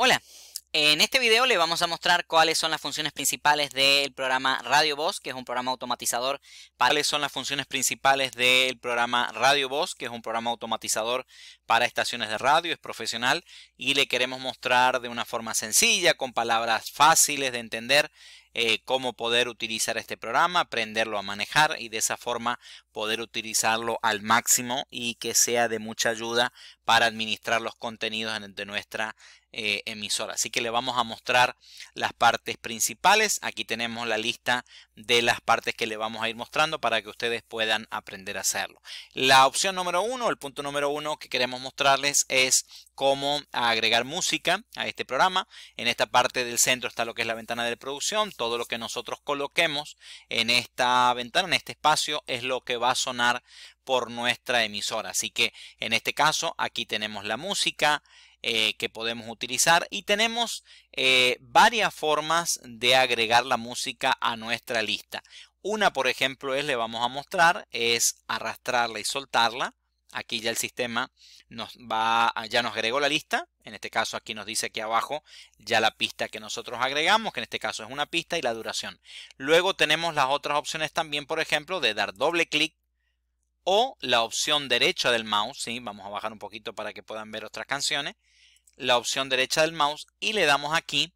Hola, en este video le vamos a mostrar cuáles son las funciones principales del programa Radio Voz, que es un programa automatizador. ¿Cuáles son las funciones principales del programa Radio Voz, que es un programa automatizador para estaciones de radio, es profesional y le queremos mostrar de una forma sencilla, con palabras fáciles de entender, eh, cómo poder utilizar este programa, aprenderlo a manejar y de esa forma poder utilizarlo al máximo y que sea de mucha ayuda para administrar los contenidos de nuestra eh, emisora. Así que le vamos a mostrar las partes principales. Aquí tenemos la lista de las partes que le vamos a ir mostrando para que ustedes puedan aprender a hacerlo. La opción número uno, el punto número uno que queremos mostrarles es cómo agregar música a este programa. En esta parte del centro está lo que es la ventana de producción. Todo lo que nosotros coloquemos en esta ventana, en este espacio, es lo que va a sonar por nuestra emisora. Así que en este caso aquí tenemos la música, eh, que podemos utilizar y tenemos eh, varias formas de agregar la música a nuestra lista. Una, por ejemplo, es, le vamos a mostrar, es arrastrarla y soltarla. Aquí ya el sistema nos va, ya nos agregó la lista. En este caso aquí nos dice aquí abajo ya la pista que nosotros agregamos, que en este caso es una pista y la duración. Luego tenemos las otras opciones también, por ejemplo, de dar doble clic o la opción derecha del mouse. Vamos a bajar un poquito para que puedan ver otras canciones la opción derecha del mouse y le damos aquí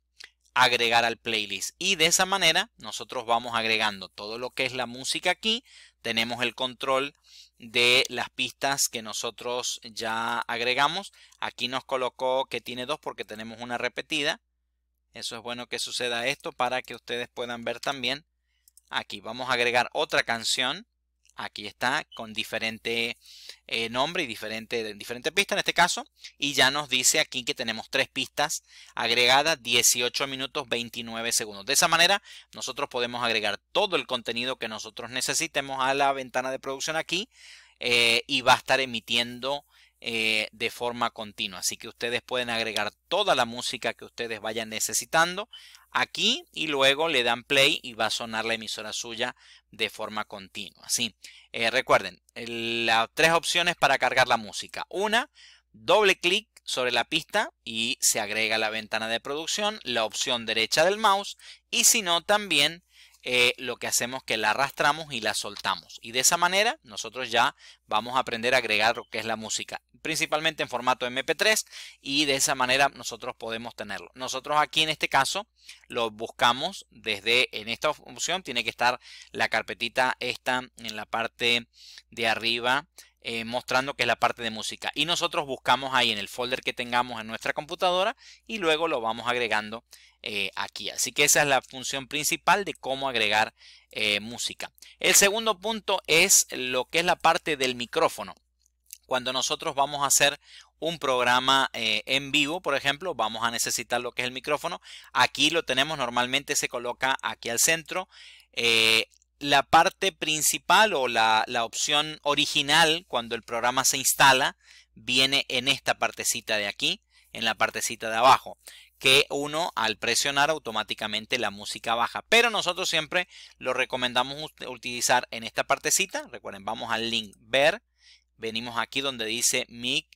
agregar al playlist. Y de esa manera nosotros vamos agregando todo lo que es la música aquí. Tenemos el control de las pistas que nosotros ya agregamos. Aquí nos colocó que tiene dos porque tenemos una repetida. Eso es bueno que suceda esto para que ustedes puedan ver también. Aquí vamos a agregar otra canción. Aquí está con diferente eh, nombre y diferente, diferente pista en este caso. Y ya nos dice aquí que tenemos tres pistas agregadas, 18 minutos 29 segundos. De esa manera nosotros podemos agregar todo el contenido que nosotros necesitemos a la ventana de producción aquí eh, y va a estar emitiendo eh, de forma continua. Así que ustedes pueden agregar toda la música que ustedes vayan necesitando aquí y luego le dan play y va a sonar la emisora suya de forma continua. Sí, eh, recuerden, las tres opciones para cargar la música. Una, doble clic sobre la pista y se agrega la ventana de producción, la opción derecha del mouse y si no también eh, lo que hacemos es que la arrastramos y la soltamos. Y de esa manera nosotros ya vamos a aprender a agregar lo que es la música, principalmente en formato MP3 y de esa manera nosotros podemos tenerlo. Nosotros aquí en este caso lo buscamos desde en esta opción tiene que estar la carpetita esta en la parte de arriba eh, mostrando que es la parte de música. Y nosotros buscamos ahí en el folder que tengamos en nuestra computadora y luego lo vamos agregando eh, aquí. Así que esa es la función principal de cómo agregar eh, música. El segundo punto es lo que es la parte del micrófono. Cuando nosotros vamos a hacer un programa en vivo, por ejemplo, vamos a necesitar lo que es el micrófono. Aquí lo tenemos, normalmente se coloca aquí al centro la parte principal o la, opción original cuando el programa se instala viene en esta partecita de aquí, en la partecita de abajo, que uno al presionar automáticamente la música baja. Pero nosotros siempre lo recomendamos utilizar en esta partecita. Recuerden, vamos al link ver, venimos aquí donde dice mic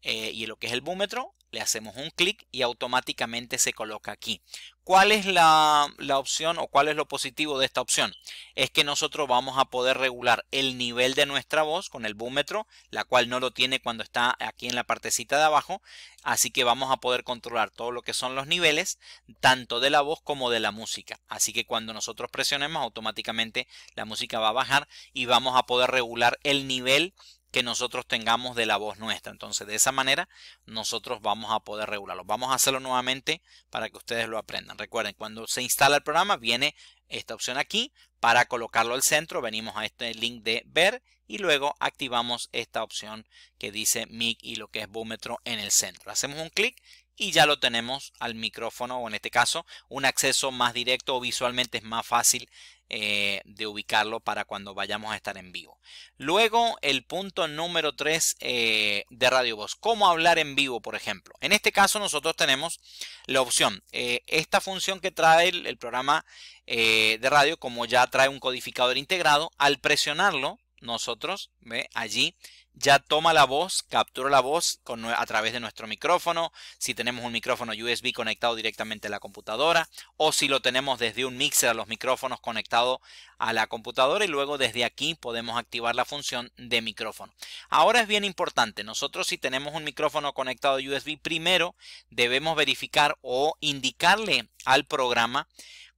eh, y lo que es el búmetro, le hacemos un clic y automáticamente se coloca aquí. ¿Cuál es la, opción o cuál es lo positivo de esta opción? Es que nosotros vamos a poder regular el nivel de nuestra voz con el búmetro, la cual no lo tiene cuando está aquí en la partecita de abajo. Así que vamos a poder controlar todo lo que son los niveles, tanto de la voz como de la música. Así que cuando nosotros presionemos, automáticamente la música va a bajar y vamos a poder regular el nivel que nosotros tengamos de la voz nuestra. Entonces, de esa manera, nosotros vamos a poder regularlo. Vamos a hacerlo nuevamente para que ustedes lo aprendan. Recuerden, cuando se instala el programa, viene esta opción aquí. Para colocarlo al centro, venimos a este link de ver y luego activamos esta opción que dice mic y lo que es vómetro en el centro. Hacemos un clic y ya lo tenemos al micrófono o en este caso un acceso más directo o visualmente es más fácil eh, de ubicarlo para cuando vayamos a estar en vivo. Luego el punto número 3 eh, de Radio Voz, cómo hablar en vivo por ejemplo. En este caso nosotros tenemos la opción, eh, esta función que trae el, el programa de radio como ya trae un codificador integrado, al presionarlo nosotros ¿ve? allí ya toma la voz, captura la voz a través de nuestro micrófono, si tenemos un micrófono USB conectado directamente a la computadora o si lo tenemos desde un mixer a los micrófonos conectado a la computadora y luego desde aquí podemos activar la función de micrófono. Ahora es bien importante, nosotros si tenemos un micrófono conectado USB primero debemos verificar o indicarle al programa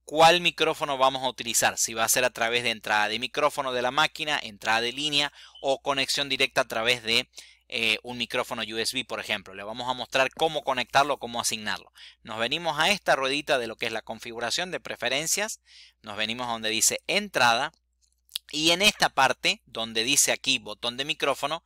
cuál micrófono vamos a utilizar, si va a ser a través de entrada de micrófono de la máquina, entrada de línea o conexión directa a través de eh, un micrófono USB, por ejemplo. Le vamos a mostrar cómo conectarlo, cómo asignarlo. Nos venimos a esta ruedita de lo que es la configuración de preferencias, nos venimos a donde dice entrada y en esta parte donde dice aquí botón de micrófono,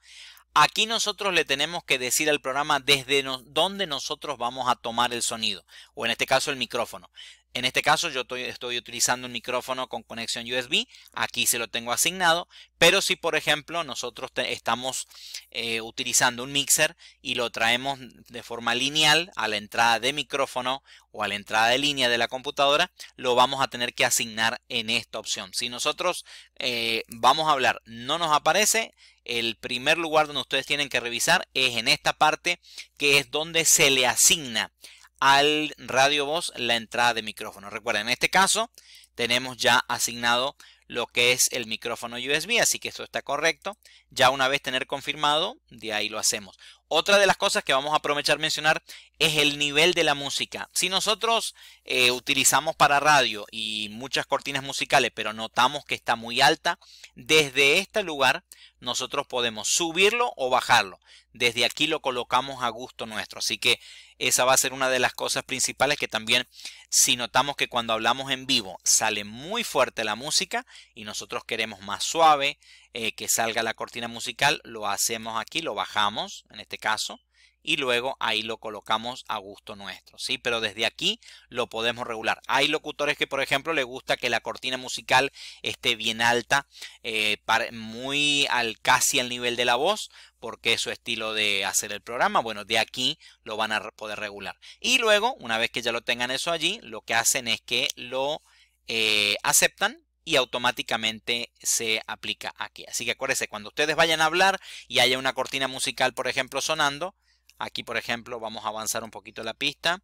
Aquí nosotros le tenemos que decir al programa desde dónde nosotros vamos a tomar el sonido, o en este caso el micrófono. En este caso yo estoy, utilizando un micrófono con conexión USB, aquí se lo tengo asignado, pero si por ejemplo nosotros estamos eh, utilizando un mixer y lo traemos de forma lineal a la entrada de micrófono o a la entrada de línea de la computadora, lo vamos a tener que asignar en esta opción. Si nosotros eh, vamos a hablar, no nos aparece, el primer lugar donde ustedes tienen que revisar es en esta parte que es donde se le asigna al radio voz la entrada de micrófono. Recuerden, en este caso tenemos ya asignado lo que es el micrófono USB, así que esto está correcto. Ya una vez tener confirmado, de ahí lo hacemos. Otra de las cosas que vamos a aprovechar mencionar es el nivel de la música. Si nosotros eh, utilizamos para radio y muchas cortinas musicales, pero notamos que está muy alta, desde este lugar nosotros podemos subirlo o bajarlo. Desde aquí lo colocamos a gusto nuestro. Así que esa va a ser una de las cosas principales que también si notamos que cuando hablamos en vivo sale muy fuerte la música y nosotros queremos más suave eh, que salga la cortina musical, lo hacemos aquí, lo bajamos en este caso y luego ahí lo colocamos a gusto nuestro, ¿sí? Pero desde aquí lo podemos regular. Hay locutores que, por ejemplo, le gusta que la cortina musical esté bien alta, eh, muy al casi al nivel de la voz, porque es su estilo de hacer el programa. Bueno, de aquí lo van a poder regular. Y luego, una vez que ya lo tengan eso allí, lo que hacen es que lo eh, aceptan y automáticamente se aplica aquí. Así que acuérdense, cuando ustedes vayan a hablar y haya una cortina musical, por ejemplo, sonando, Aquí, por ejemplo, vamos a avanzar un poquito la pista.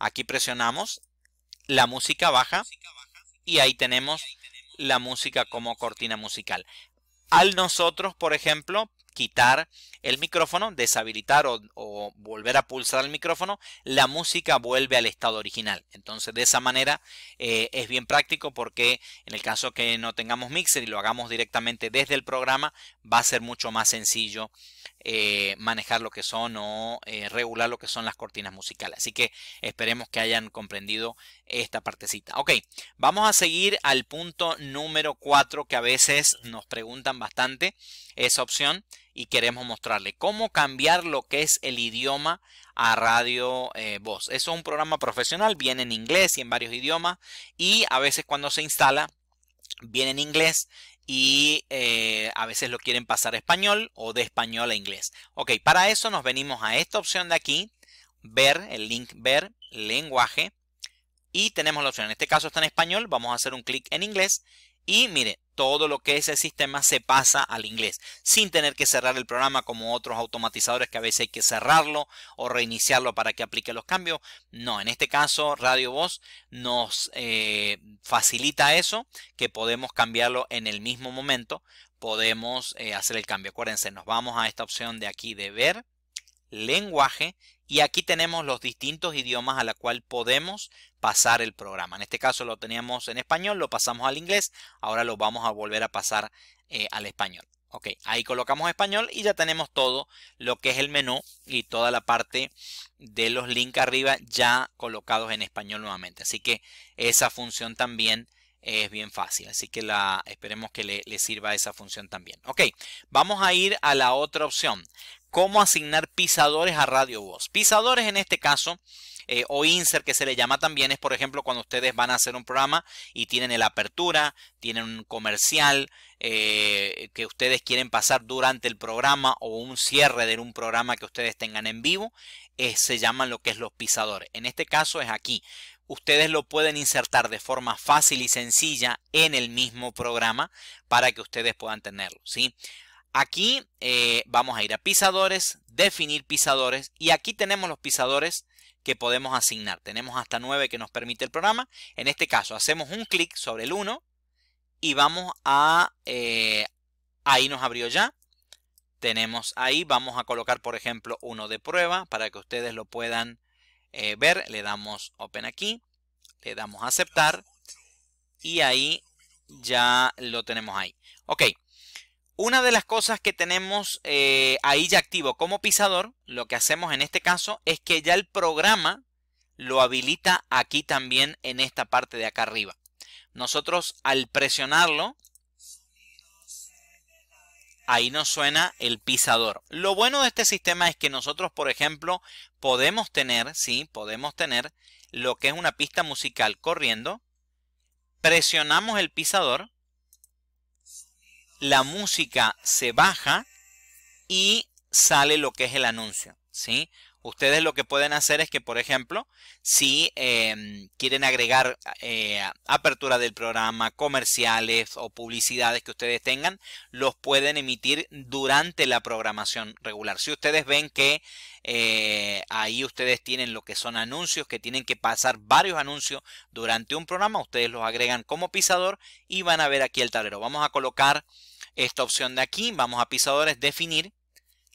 Aquí presionamos, la música baja y ahí tenemos la música como cortina musical. Al nosotros, por ejemplo, quitar el micrófono, deshabilitar o, volver a pulsar el micrófono, la música vuelve al estado original. Entonces de esa manera eh, es bien práctico porque en el caso que no tengamos mixer y lo hagamos directamente desde el programa, va a ser mucho más sencillo eh, manejar lo que son o eh, regular lo que son las cortinas musicales. Así que esperemos que hayan comprendido esta partecita. Ok, vamos a seguir al punto número 4 que a veces nos preguntan bastante esa opción y queremos mostrarle cómo cambiar lo que es el idioma a radio eh, voz. Eso es un programa profesional, viene en inglés y en varios idiomas y a veces cuando se instala viene en inglés y eh, a veces lo quieren pasar a español o de español a inglés. Ok, para eso nos venimos a esta opción de aquí, ver, el link ver, lenguaje, y tenemos la opción, en este caso está en español, vamos a hacer un clic en inglés y mire, todo lo que es el sistema se pasa al inglés, sin tener que cerrar el programa como otros automatizadores que a veces hay que cerrarlo o reiniciarlo para que aplique los cambios. No, en este caso Radio Voz nos eh, facilita eso, que podemos cambiarlo en el mismo momento, podemos eh, hacer el cambio. Acuérdense, nos vamos a esta opción de aquí de ver lenguaje y aquí tenemos los distintos idiomas a la cual podemos pasar el programa. En este caso lo teníamos en español, lo pasamos al inglés, ahora lo vamos a volver a pasar eh, al español. Ok, ahí colocamos español y ya tenemos todo lo que es el menú y toda la parte de los links arriba ya colocados en español nuevamente. Así que esa función también es bien fácil. Así que la, esperemos que le, le, sirva esa función también. Ok, vamos a ir a la otra opción cómo asignar pisadores a radio voz. Pisadores en este caso eh, o insert que se le llama también es por ejemplo cuando ustedes van a hacer un programa y tienen el apertura, tienen un comercial eh, que ustedes quieren pasar durante el programa o un cierre de un programa que ustedes tengan en vivo, eh, se llaman lo que es los pisadores. En este caso es aquí. Ustedes lo pueden insertar de forma fácil y sencilla en el mismo programa para que ustedes puedan tenerlo, ¿sí? Aquí eh, vamos a ir a pisadores, definir pisadores y aquí tenemos los pisadores que podemos asignar. Tenemos hasta 9 que nos permite el programa. En este caso hacemos un clic sobre el 1 y vamos a... Eh, ahí nos abrió ya. Tenemos ahí, vamos a colocar por ejemplo uno de prueba para que ustedes lo puedan eh, ver. Le damos Open aquí, le damos Aceptar y ahí ya lo tenemos ahí. Ok, una de las cosas que tenemos eh, ahí ya activo como pisador, lo que hacemos en este caso es que ya el programa lo habilita aquí también en esta parte de acá arriba. Nosotros al presionarlo, ahí nos suena el pisador. Lo bueno de este sistema es que nosotros, por ejemplo, podemos tener, sí, podemos tener lo que es una pista musical corriendo. Presionamos el pisador la música se baja y sale lo que es el anuncio, ¿sí? Ustedes lo que pueden hacer es que, por ejemplo, si em, quieren agregar eh, apertura del programa, comerciales o publicidades que ustedes tengan, los pueden emitir durante la programación regular. Si ustedes ven que eh, ahí ustedes tienen lo que son anuncios, que tienen que pasar varios anuncios durante un programa, ustedes los agregan como pisador y van a ver aquí el tablero. Vamos a colocar esta opción de aquí, vamos a pisadores, definir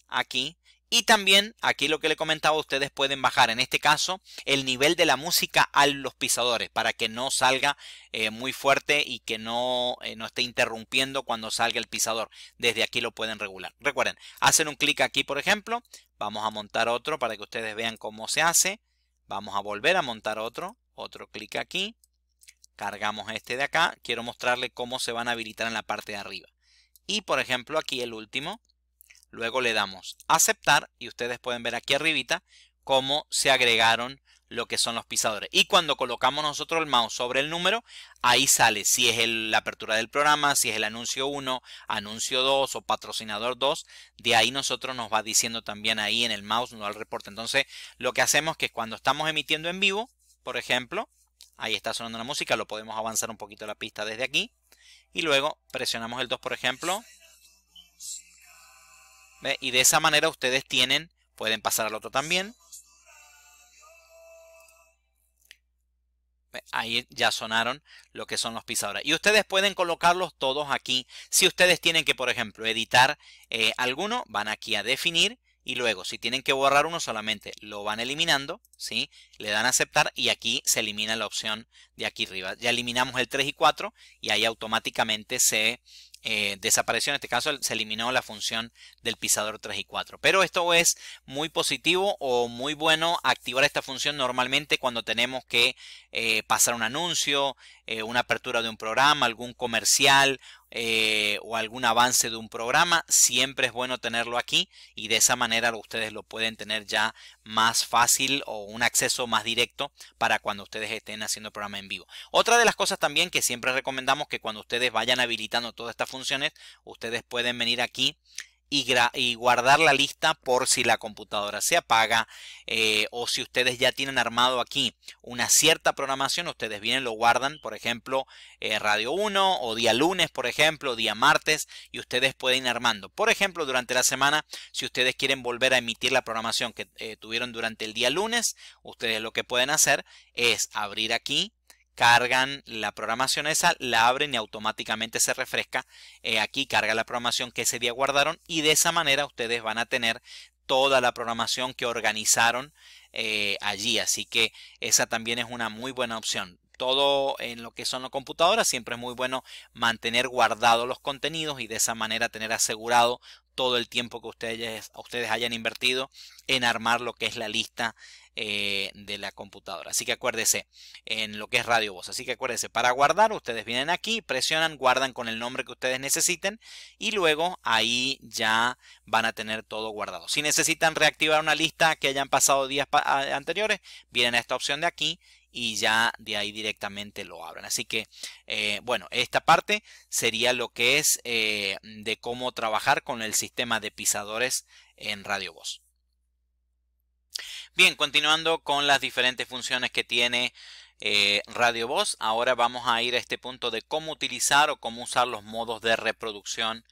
aquí y también, aquí lo que le comentaba, ustedes pueden bajar en este caso el nivel de la música a los pisadores para que no salga eh, muy fuerte y que no, eh, no esté interrumpiendo cuando salga el pisador. Desde aquí lo pueden regular. Recuerden, hacen un clic aquí, por ejemplo. Vamos a montar otro para que ustedes vean cómo se hace. Vamos a volver a montar otro. Otro clic aquí. Cargamos este de acá. Quiero mostrarle cómo se van a habilitar en la parte de arriba. Y por ejemplo aquí el último Luego le damos aceptar y ustedes pueden ver aquí arribita cómo se agregaron lo que son los pisadores. Y cuando colocamos nosotros el mouse sobre el número, ahí sale si es la apertura del programa, si es el anuncio 1, anuncio 2 o patrocinador 2. De ahí nosotros nos va diciendo también ahí en el mouse, no al reporte. Entonces, lo que hacemos que cuando estamos emitiendo en vivo, por ejemplo, ahí está sonando la música, lo podemos avanzar un poquito la pista desde aquí. Y luego presionamos el 2, por ejemplo. Y de esa manera ustedes tienen, pueden pasar al otro también. Ahí ya sonaron lo que son los pisadores. Y ustedes pueden colocarlos todos aquí. Si ustedes tienen que, por ejemplo, editar eh, alguno, van aquí a definir. Y luego, si tienen que borrar uno solamente, lo van eliminando, ¿sí? Le dan a aceptar y aquí se elimina la opción de aquí arriba. Ya eliminamos el 3 y 4 y ahí automáticamente se eh, desapareció, en este caso se eliminó la función del pisador 3 y 4. Pero esto es muy positivo o muy bueno activar esta función normalmente cuando tenemos que eh, pasar un anuncio, eh, una apertura de un programa, algún comercial eh, o algún avance de un programa, siempre es bueno tenerlo aquí y de esa manera ustedes lo pueden tener ya más fácil o un acceso más directo para cuando ustedes estén haciendo programa en vivo. Otra de las cosas también que siempre recomendamos que cuando ustedes vayan habilitando todas estas funciones, ustedes pueden venir aquí y, guardar la lista por si la computadora se apaga eh, o si ustedes ya tienen armado aquí una cierta programación, ustedes vienen, lo guardan, por ejemplo, eh, Radio 1 o día lunes, por ejemplo, día martes y ustedes pueden ir armando. Por ejemplo, durante la semana, si ustedes quieren volver a emitir la programación que eh, tuvieron durante el día lunes, ustedes lo que pueden hacer es abrir aquí cargan la programación esa, la abren y automáticamente se refresca. Eh, aquí carga la programación que ese día guardaron y de esa manera ustedes van a tener toda la programación que organizaron eh, allí. Así que esa también es una muy buena opción. Todo en lo que son las computadoras siempre es muy bueno mantener guardados los contenidos y de esa manera tener asegurado todo el tiempo que ustedes, hayan invertido en armar lo que es la lista eh, de la computadora. Así que acuérdese en lo que es Radio Voz. Así que acuérdese, para guardar, ustedes vienen aquí, presionan, guardan con el nombre que ustedes necesiten y luego ahí ya van a tener todo guardado. Si necesitan reactivar una lista que hayan pasado días anteriores, vienen a esta opción de aquí y ya de ahí directamente lo abren. Así que, eh, bueno, esta parte sería lo que es eh, de cómo trabajar con el sistema de pisadores en Radio Voz. Bien, continuando con las diferentes funciones que tiene eh, Radio Voz, ahora vamos a ir a este punto de cómo utilizar o cómo usar los modos de reproducción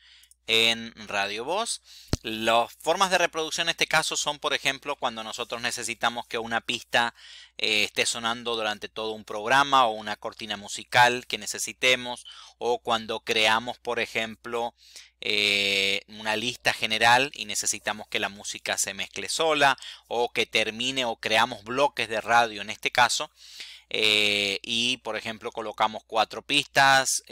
en Radio Voz. Las formas de reproducción en este caso son, por ejemplo, cuando nosotros necesitamos que una pista eh, esté sonando durante todo un programa o una cortina musical que necesitemos, o cuando creamos, por ejemplo, eh, una lista general y necesitamos que la música se mezcle sola, o que termine o creamos bloques de radio en este caso. Eh, y por ejemplo colocamos cuatro pistas,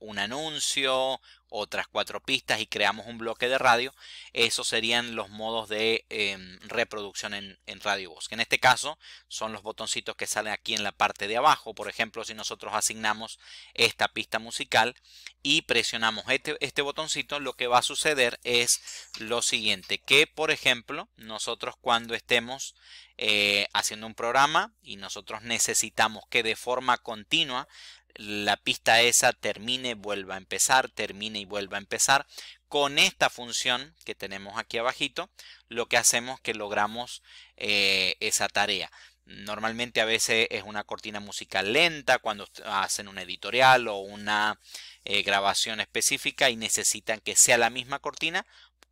un anuncio, otras cuatro pistas y creamos un bloque de radio, esos serían los modos de em, reproducción en, Radio Voz. en este caso son los botoncitos que salen aquí en la parte de abajo. Por ejemplo, si nosotros asignamos esta pista musical y presionamos este, este botoncito, lo que va a suceder es lo siguiente. Que, por ejemplo, nosotros cuando estemos eh, haciendo un programa y nosotros necesitamos que de forma continua la pista esa termine, vuelva a empezar, termine y vuelva a empezar. Con esta función que tenemos aquí abajito, lo que hacemos es que logramos eh, esa tarea. Normalmente a veces es una cortina musical lenta cuando hacen un editorial o una eh, grabación específica y necesitan que sea la misma cortina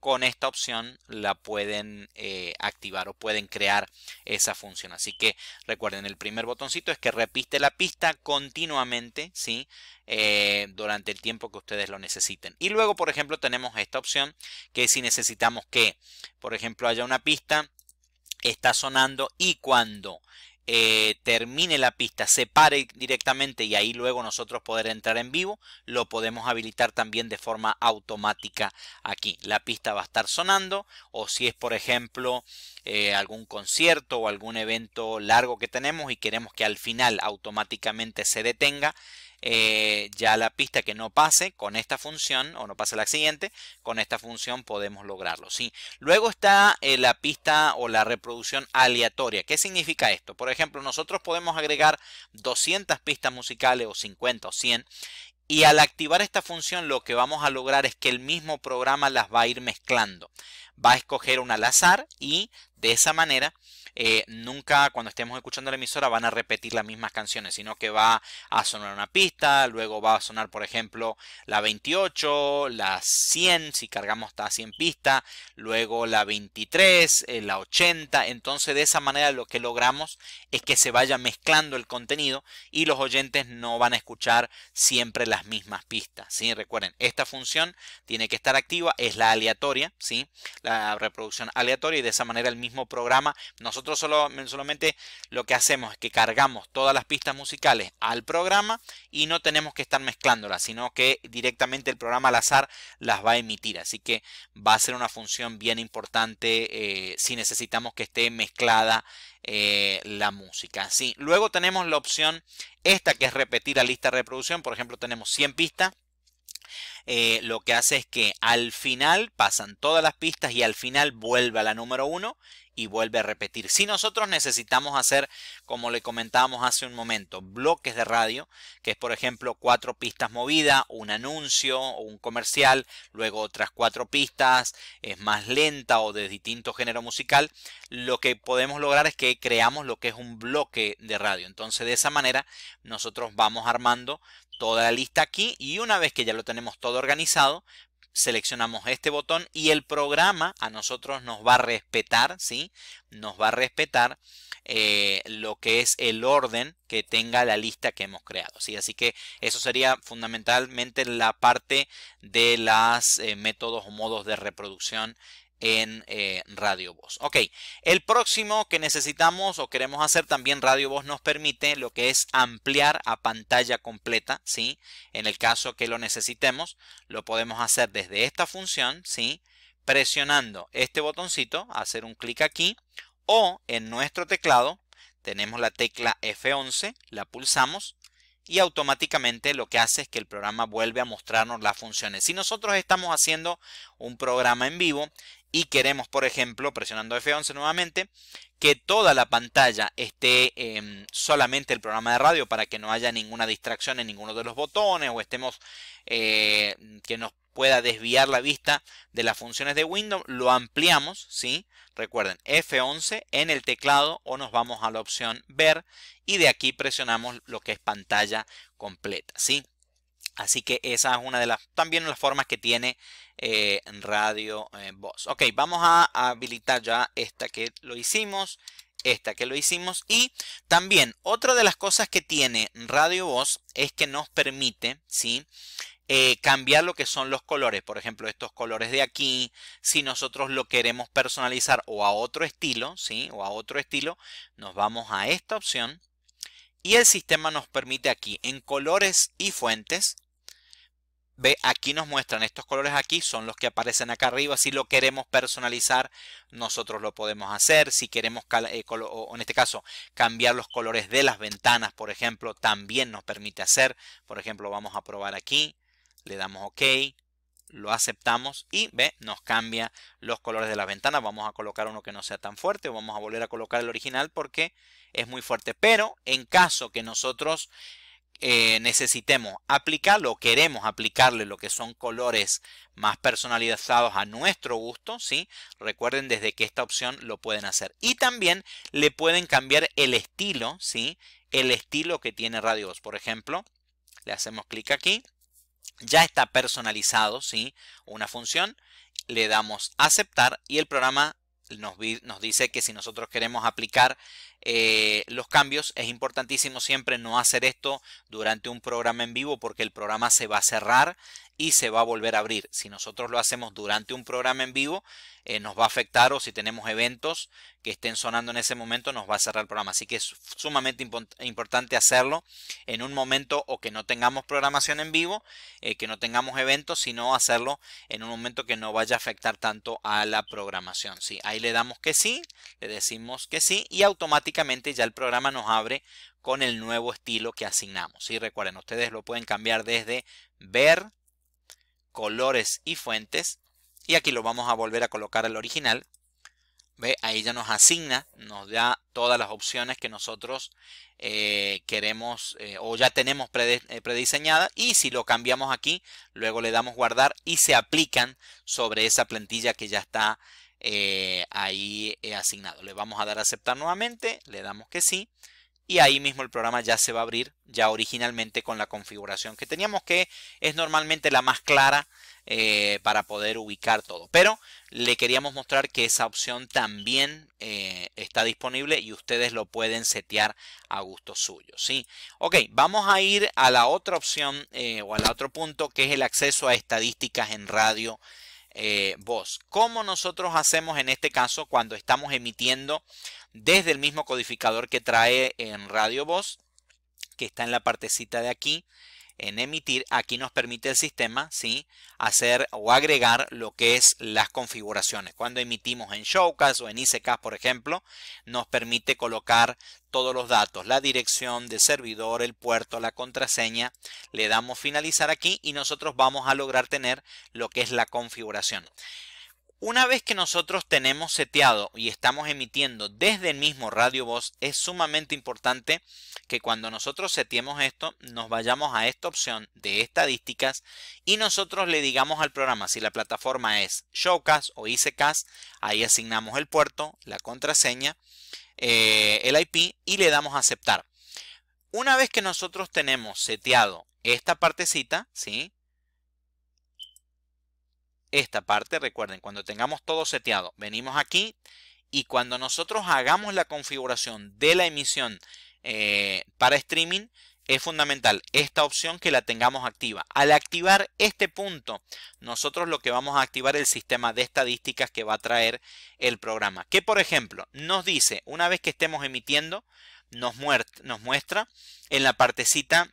con esta opción la pueden eh, activar o pueden crear esa función. Así que recuerden, el primer botoncito es que repite la pista continuamente, ¿sí? Eh, durante el tiempo que ustedes lo necesiten. Y luego, por ejemplo, tenemos esta opción que si necesitamos que, por ejemplo, haya una pista, está sonando y cuando eh, termine la pista, se pare directamente y ahí luego nosotros poder entrar en vivo, lo podemos habilitar también de forma automática aquí. La pista va a estar sonando o si es por ejemplo eh, algún concierto o algún evento largo que tenemos y queremos que al final automáticamente se detenga, eh, ya la pista que no pase con esta función o no pase la siguiente, con esta función podemos lograrlo. ¿sí? Luego está eh, la pista o la reproducción aleatoria. ¿Qué significa esto? Por ejemplo, nosotros podemos agregar 200 pistas musicales o 50 o 100 y al activar esta función lo que vamos a lograr es que el mismo programa las va a ir mezclando. Va a escoger una al azar y de esa manera eh, nunca cuando estemos escuchando la emisora van a repetir las mismas canciones, sino que va a sonar una pista, luego va a sonar, por ejemplo, la 28, la 100, si cargamos hasta 100 pistas, luego la 23, eh, la 80. Entonces, de esa manera lo que logramos es que se vaya mezclando el contenido y los oyentes no van a escuchar siempre las mismas pistas. ¿sí? Recuerden, esta función tiene que estar activa, es la aleatoria, ¿sí? la reproducción aleatoria, y de esa manera el mismo programa nosotros nosotros solamente lo que hacemos es que cargamos todas las pistas musicales al programa y no tenemos que estar mezclándolas, sino que directamente el programa al azar las va a emitir. Así que va a ser una función bien importante eh, si necesitamos que esté mezclada eh, la música. Luego tenemos la opción esta que es repetir la lista de reproducción. Por ejemplo, tenemos 100 pistas. Eh, lo que hace es que al final pasan todas las pistas y al final vuelve a la número 1 y vuelve a repetir. Si nosotros necesitamos hacer, como le comentábamos hace un momento, bloques de radio, que es por ejemplo cuatro pistas movidas, un anuncio o un comercial, luego otras cuatro pistas, es más lenta o de distinto género musical, lo que podemos lograr es que creamos lo que es un bloque de radio. Entonces de esa manera nosotros vamos armando toda la lista aquí y una vez que ya lo tenemos todo organizado, seleccionamos este botón y el programa a nosotros nos va a respetar, ¿sí? Nos va a respetar eh, lo que es el orden que tenga la lista que hemos creado, ¿sí? Así que eso sería fundamentalmente la parte de los eh, métodos o modos de reproducción en eh, Radio Voz. Ok, el próximo que necesitamos o queremos hacer también Radio Voz nos permite lo que es ampliar a pantalla completa, si, En el caso que lo necesitemos, lo podemos hacer desde esta función, si Presionando este botoncito, hacer un clic aquí, o en nuestro teclado tenemos la tecla F11, la pulsamos, y automáticamente lo que hace es que el programa vuelve a mostrarnos las funciones. Si nosotros estamos haciendo un programa en vivo, y queremos, por ejemplo, presionando F11 nuevamente, que toda la pantalla esté em, solamente el programa de radio para que no haya ninguna distracción en ninguno de los botones o estemos eh, que nos pueda desviar la vista de las funciones de Windows, lo ampliamos, ¿sí? Recuerden, F11 en el teclado o nos vamos a la opción ver y de aquí presionamos lo que es pantalla completa, ¿sí? Así que esa es una de las, también las formas que tiene eh, Radio eh, Voz. Ok, vamos a habilitar ya esta que lo hicimos, esta que lo hicimos. Y también otra de las cosas que tiene Radio Voz es que nos permite, ¿sí? Eh, cambiar lo que son los colores, por ejemplo estos colores de aquí, si nosotros lo queremos personalizar o a otro estilo, ¿sí? o a otro estilo, nos vamos a esta opción y el sistema nos permite aquí en colores y fuentes Ve, aquí nos muestran estos colores aquí, son los que aparecen acá arriba. Si lo queremos personalizar, nosotros lo podemos hacer. Si queremos, eh, o en este caso, cambiar los colores de las ventanas, por ejemplo, también nos permite hacer. Por ejemplo, vamos a probar aquí, le damos OK, lo aceptamos y ve, nos cambia los colores de las ventanas. Vamos a colocar uno que no sea tan fuerte, vamos a volver a colocar el original porque es muy fuerte. Pero en caso que nosotros eh, necesitemos aplicarlo queremos aplicarle lo que son colores más personalizados a nuestro gusto, ¿sí? Recuerden desde que esta opción lo pueden hacer. Y también le pueden cambiar el estilo, ¿sí? El estilo que tiene Radio Por ejemplo, le hacemos clic aquí. Ya está personalizado, ¿sí? Una función. Le damos aceptar y el programa nos, nos dice que si nosotros queremos aplicar eh, los cambios. Es importantísimo siempre no hacer esto durante un programa en vivo porque el programa se va a cerrar y se va a volver a abrir. Si nosotros lo hacemos durante un programa en vivo, eh, nos va a afectar o si tenemos eventos que estén sonando en ese momento, nos va a cerrar el programa. Así que es sumamente importante hacerlo en un momento o que no tengamos programación en vivo, eh, que no tengamos eventos, sino hacerlo en un momento que no vaya a afectar tanto a la programación. ¿sí? Ahí le damos que sí, le decimos que sí y automáticamente ya el programa nos abre con el nuevo estilo que asignamos. Y recuerden, ustedes lo pueden cambiar desde ver, colores y fuentes. Y aquí lo vamos a volver a colocar al original. ¿Ve? Ahí ya nos asigna, nos da todas las opciones que nosotros eh, queremos eh, o ya tenemos eh, prediseñada Y si lo cambiamos aquí, luego le damos guardar y se aplican sobre esa plantilla que ya está eh, ahí he eh, asignado. Le vamos a dar a aceptar nuevamente, le damos que sí y ahí mismo el programa ya se va a abrir ya originalmente con la configuración que teníamos que es normalmente la más clara eh, para poder ubicar todo pero le queríamos mostrar que esa opción también está disponible y ustedes lo pueden setear a gusto suyo sí ok vamos a ir a la otra opción o al otro punto que es el acceso a estadísticas en radio eh, voz. ¿Cómo nosotros hacemos en este caso cuando estamos emitiendo desde el mismo codificador que trae en radio voz, que está en la partecita de aquí? en emitir, aquí nos permite el sistema ¿sí? hacer o agregar lo que es las configuraciones. Cuando emitimos en Showcase o en ICK, por ejemplo, nos permite colocar todos los datos, la dirección de servidor, el puerto, la contraseña. Le damos finalizar aquí y nosotros vamos a lograr tener lo que es la configuración. Una vez que nosotros tenemos seteado y estamos emitiendo desde el mismo radio voz, es sumamente importante que cuando nosotros seteemos esto, nos vayamos a esta opción de estadísticas y nosotros le digamos al programa si la plataforma es Showcast o ICCast, ahí asignamos el puerto, la contraseña, eh, el IP y le damos a aceptar. Una vez que nosotros tenemos seteado esta partecita, ¿sí? esta parte, recuerden, cuando tengamos todo seteado, venimos aquí y cuando nosotros hagamos la configuración de la emisión eh, para streaming, es fundamental esta opción que la tengamos activa. Al activar este punto, nosotros lo que vamos a activar es el sistema de estadísticas que va a traer el programa. Que por ejemplo nos dice, una vez que estemos emitiendo, nos muestra en la partecita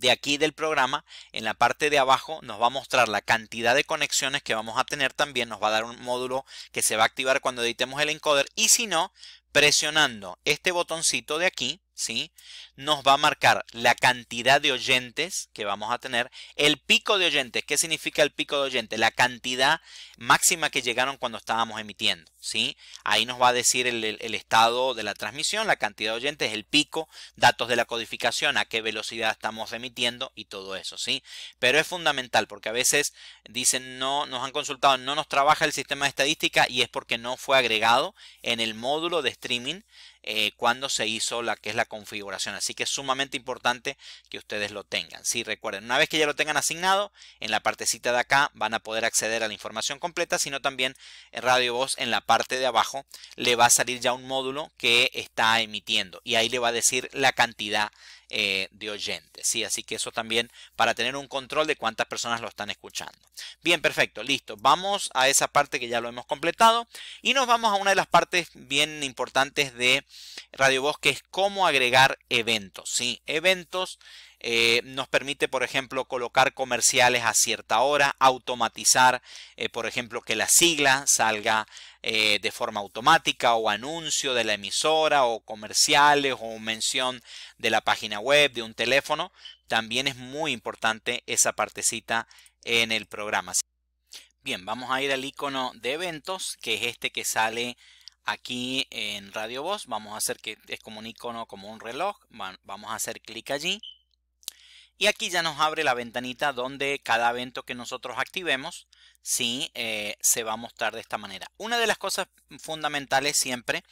de aquí del programa, en la parte de abajo nos va a mostrar la cantidad de conexiones que vamos a tener también, nos va a dar un módulo que se va a activar cuando editemos el encoder y si no, presionando este botoncito de aquí, ¿sí? Nos va a marcar la cantidad de oyentes que vamos a tener. El pico de oyentes, ¿qué significa el pico de oyentes? La cantidad máxima que llegaron cuando estábamos emitiendo, ¿sí? Ahí nos va a decir el, estado de la transmisión, la cantidad de oyentes, el pico, datos de la codificación, a qué velocidad estamos emitiendo y todo eso, ¿sí? Pero es fundamental porque a veces dicen, no, nos han consultado, no nos trabaja el sistema de estadística y es porque no fue agregado en el módulo de streaming eh, cuando se hizo la que es la configuración. Así que es sumamente importante que ustedes lo tengan. Si recuerden, una vez que ya lo tengan asignado, en la partecita de acá van a poder acceder a la información completa, sino también en eh, Radio Voz en la parte de abajo le va a salir ya un módulo que está emitiendo y ahí le va a decir la cantidad eh, de oyentes. ¿sí? Así que eso también para tener un control de cuántas personas lo están escuchando. Bien, perfecto, listo. Vamos a esa parte que ya lo hemos completado y nos vamos a una de las partes bien importantes de Radio Voz que es cómo agregar eventos. ¿sí? Eventos eh, nos permite, por ejemplo, colocar comerciales a cierta hora, automatizar, eh, por ejemplo, que la sigla salga eh, de forma automática o anuncio de la emisora o comerciales o mención de la página web, de un teléfono. También es muy importante esa partecita en el programa. Bien, vamos a ir al icono de eventos, que es este que sale aquí en Radio Voz. Vamos a hacer que es como un icono, como un reloj. Vamos a hacer clic allí. Y aquí ya nos abre la ventanita donde cada evento que nosotros activemos, sí, eh, se va a mostrar de esta manera. Una de las cosas fundamentales siempre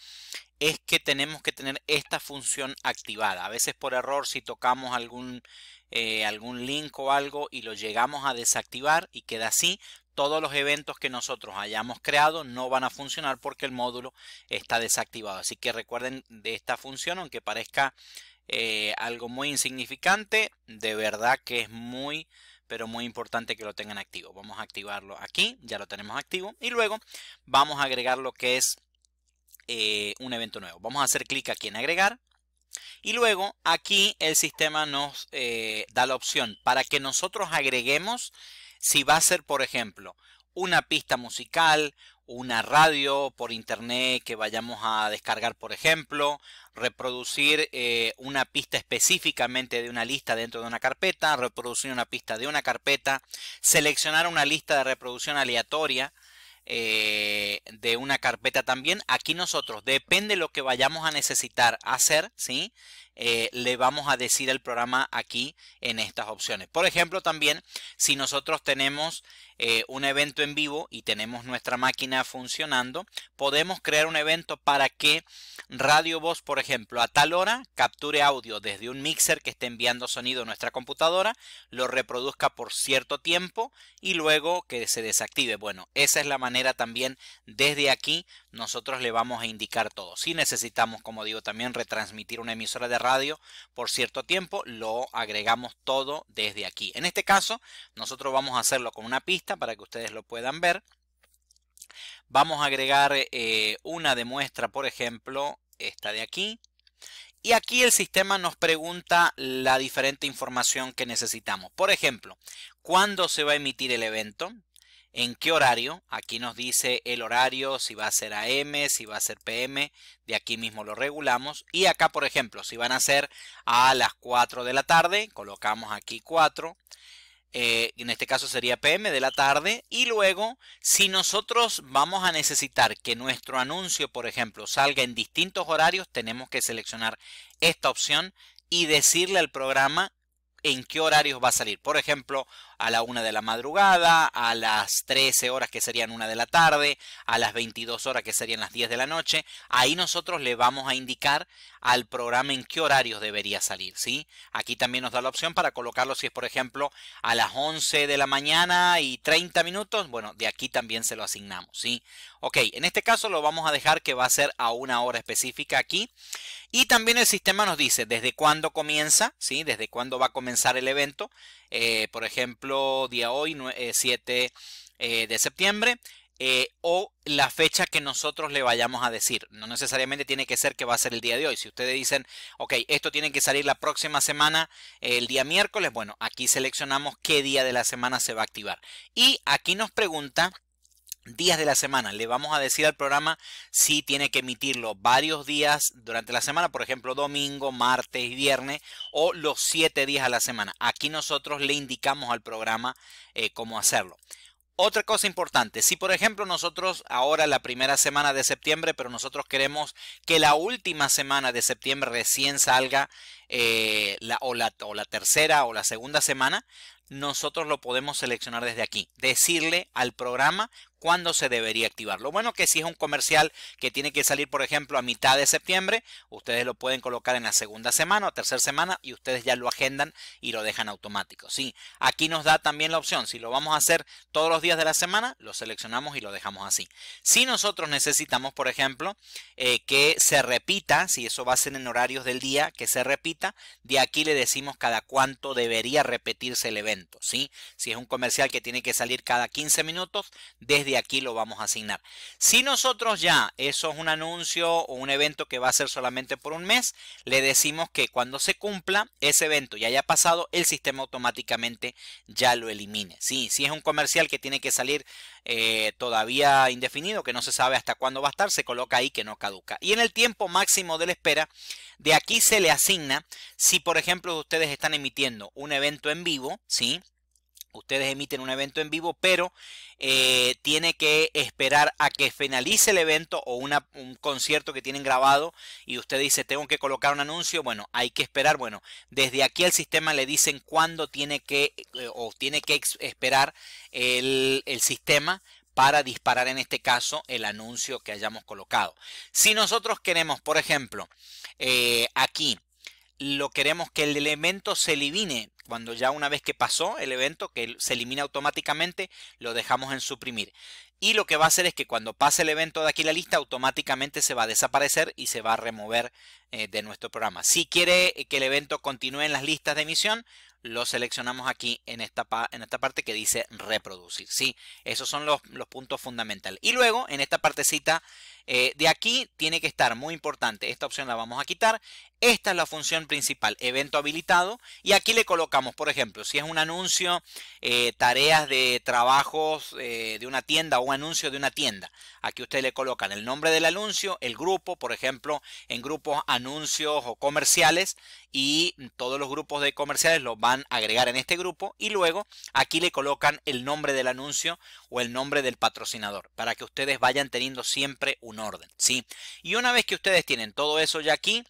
es que tenemos que tener esta función activada. A veces por error si tocamos algún, eh, algún link o algo y lo llegamos a desactivar y queda así, todos los eventos que nosotros hayamos creado no van a funcionar porque el módulo está desactivado. Así que recuerden de esta función, aunque parezca eh, algo muy insignificante, de verdad que es muy pero muy importante que lo tengan activo. Vamos a activarlo aquí, ya lo tenemos activo y luego vamos a agregar lo que es eh, un evento nuevo. Vamos a hacer clic aquí en agregar y luego aquí el sistema nos eh, da la opción para que nosotros agreguemos si va a ser, por ejemplo, una pista musical, una radio por internet que vayamos a descargar, por ejemplo, reproducir eh, una pista específicamente de una lista dentro de una carpeta, reproducir una pista de una carpeta, seleccionar una lista de reproducción aleatoria eh, de una carpeta también. Aquí nosotros, depende de lo que vayamos a necesitar hacer, ¿sí? Eh, le vamos a decir al programa aquí en estas opciones. Por ejemplo, también si nosotros tenemos eh, un evento en vivo y tenemos nuestra máquina funcionando, podemos crear un evento para que Radio Voz, por ejemplo, a tal hora capture audio desde un mixer que esté enviando sonido a nuestra computadora, lo reproduzca por cierto tiempo y luego que se desactive. Bueno, esa es la manera también desde aquí nosotros le vamos a indicar todo. Si necesitamos, como digo, también retransmitir una emisora de radio por cierto tiempo, lo agregamos todo desde aquí. En este caso, nosotros vamos a hacerlo con una pista para que ustedes lo puedan ver. Vamos a agregar eh, una de muestra, por ejemplo, esta de aquí. Y aquí el sistema nos pregunta la diferente información que necesitamos. Por ejemplo, ¿cuándo se va a emitir el evento? en qué horario. Aquí nos dice el horario, si va a ser AM, si va a ser PM, de aquí mismo lo regulamos. Y acá, por ejemplo, si van a ser a las 4 de la tarde, colocamos aquí 4. Eh, en este caso sería PM de la tarde. Y luego, si nosotros vamos a necesitar que nuestro anuncio, por ejemplo, salga en distintos horarios, tenemos que seleccionar esta opción y decirle al programa en qué horarios va a salir. Por ejemplo, a la 1 de la madrugada, a las 13 horas que serían 1 de la tarde, a las 22 horas que serían las 10 de la noche. Ahí nosotros le vamos a indicar al programa en qué horarios debería salir. ¿sí? Aquí también nos da la opción para colocarlo si es, por ejemplo, a las 11 de la mañana y 30 minutos. Bueno, de aquí también se lo asignamos. ¿sí? Ok, en este caso lo vamos a dejar que va a ser a una hora específica aquí. Y también el sistema nos dice desde cuándo comienza, ¿sí? desde cuándo va a comenzar el evento. Eh, por ejemplo, día hoy, 7 eh, eh, de septiembre. o la fecha que nosotros le vayamos a decir. No necesariamente tiene que ser que va a ser el día de hoy. Si ustedes dicen, ok, esto tiene que salir la próxima semana, el día miércoles, bueno, aquí seleccionamos qué día de la semana se va a activar. Y aquí nos pregunta días de la semana. Le vamos a decir al programa si tiene que emitirlo varios días durante la semana, por ejemplo, domingo, martes y viernes, o los siete días a la semana. Aquí nosotros le indicamos al programa eh, cómo hacerlo. Otra cosa importante, si por ejemplo nosotros ahora la primera semana de septiembre, pero nosotros queremos que la última semana de septiembre recién salga, eh, o, la, o la tercera o la segunda semana, nosotros lo podemos seleccionar desde aquí. Decirle al programa cuándo se debería activar. Lo bueno que si es un comercial que tiene que salir, por ejemplo, a mitad de septiembre, ustedes lo pueden colocar en la segunda semana o tercera semana y ustedes ya lo agendan y lo dejan automático. Sí, aquí nos da también la opción, si lo vamos a hacer todos los días de la semana, lo seleccionamos y lo dejamos así. Si nosotros necesitamos, por ejemplo, eh, que se repita, si eso va a ser en horarios del día, que se repita, de aquí le decimos cada cuánto debería repetirse el evento. ¿sí? Si es un comercial que tiene que salir cada 15 minutos, desde de aquí lo vamos a asignar. Si nosotros ya eso es un anuncio o un evento que va a ser solamente por un mes, le decimos que cuando se cumpla ese evento ya haya pasado, el sistema automáticamente ya lo elimine. Sí, si es un comercial que tiene que salir eh, todavía indefinido, que no se sabe hasta cuándo va a estar, se coloca ahí que no caduca. Y en el tiempo máximo de la espera, de aquí se le asigna si por ejemplo ustedes están emitiendo un evento en vivo, ¿sí? Ustedes emiten un evento en vivo, pero eh, tiene que esperar a que finalice el evento o un concierto que tienen grabado y usted dice, tengo que colocar un anuncio. Bueno, hay que esperar. Bueno, desde aquí al sistema le dicen cuándo tiene que eh, o tiene que esperar el, sistema para disparar en este caso el anuncio que hayamos colocado. Si nosotros queremos, por ejemplo, eh, aquí lo queremos que el elemento se elimine. Cuando ya una vez que pasó el evento, que se elimina automáticamente, lo dejamos en suprimir. Y lo que va a hacer es que cuando pase el evento de aquí la lista, automáticamente se va a desaparecer y se va a remover eh, de nuestro programa. Si quiere eh, que el evento continúe en las listas de emisión, lo seleccionamos aquí en esta, en esta parte que dice reproducir. ¿sí? Esos son los, puntos fundamentales. Y luego en esta partecita eh, de aquí tiene que estar muy importante. Esta opción la vamos a quitar. Esta es la función principal, evento habilitado. Y aquí le colocamos, por ejemplo, si es un anuncio, eh, tareas de trabajos eh, de una tienda o un anuncio de una tienda. Aquí usted le colocan el nombre del anuncio, el grupo, por ejemplo, en grupos anuncios o comerciales. Y todos los grupos de comerciales los van agregar en este grupo y luego aquí le colocan el nombre del anuncio o el nombre del patrocinador para que ustedes vayan teniendo siempre un orden, ¿sí? Y una vez que ustedes tienen todo eso ya aquí,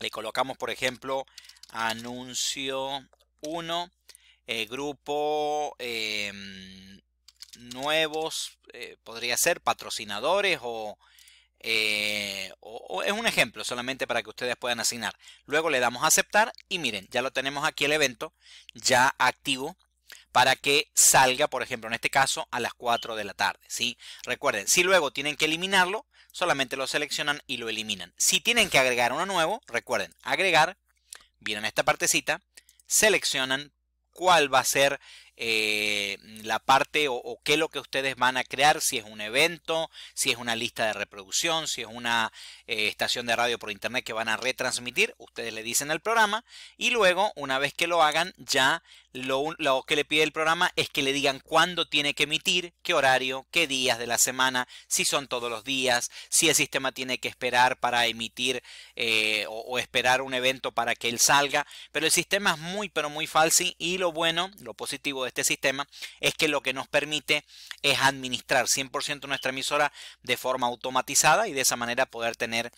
le colocamos, por ejemplo, anuncio 1, eh, grupo eh, nuevos, eh, podría ser patrocinadores o eh, o, es un ejemplo solamente para que ustedes puedan asignar. Luego le damos a aceptar y miren, ya lo tenemos aquí el evento ya activo para que salga, por ejemplo, en este caso a las 4 de la tarde. ¿sí? Recuerden, si luego tienen que eliminarlo, solamente lo seleccionan y lo eliminan. Si tienen que agregar uno nuevo, recuerden, agregar, vienen a esta partecita, seleccionan cuál va a ser eh, la parte o, qué es lo que ustedes van a crear, si es un evento, si es una lista de reproducción, si es una eh, estación de radio por internet que van a retransmitir, ustedes le dicen al programa y luego una vez que lo hagan ya lo, que le pide el programa es que le digan cuándo tiene que emitir, qué horario, qué días de la semana, si son todos los días, si el sistema tiene que esperar para emitir eh, o, esperar un evento para que él salga. Pero el sistema es muy, pero muy falso y lo bueno, lo positivo de este sistema es que lo que nos permite es administrar 100% nuestra emisora de forma automatizada y de esa manera poder tener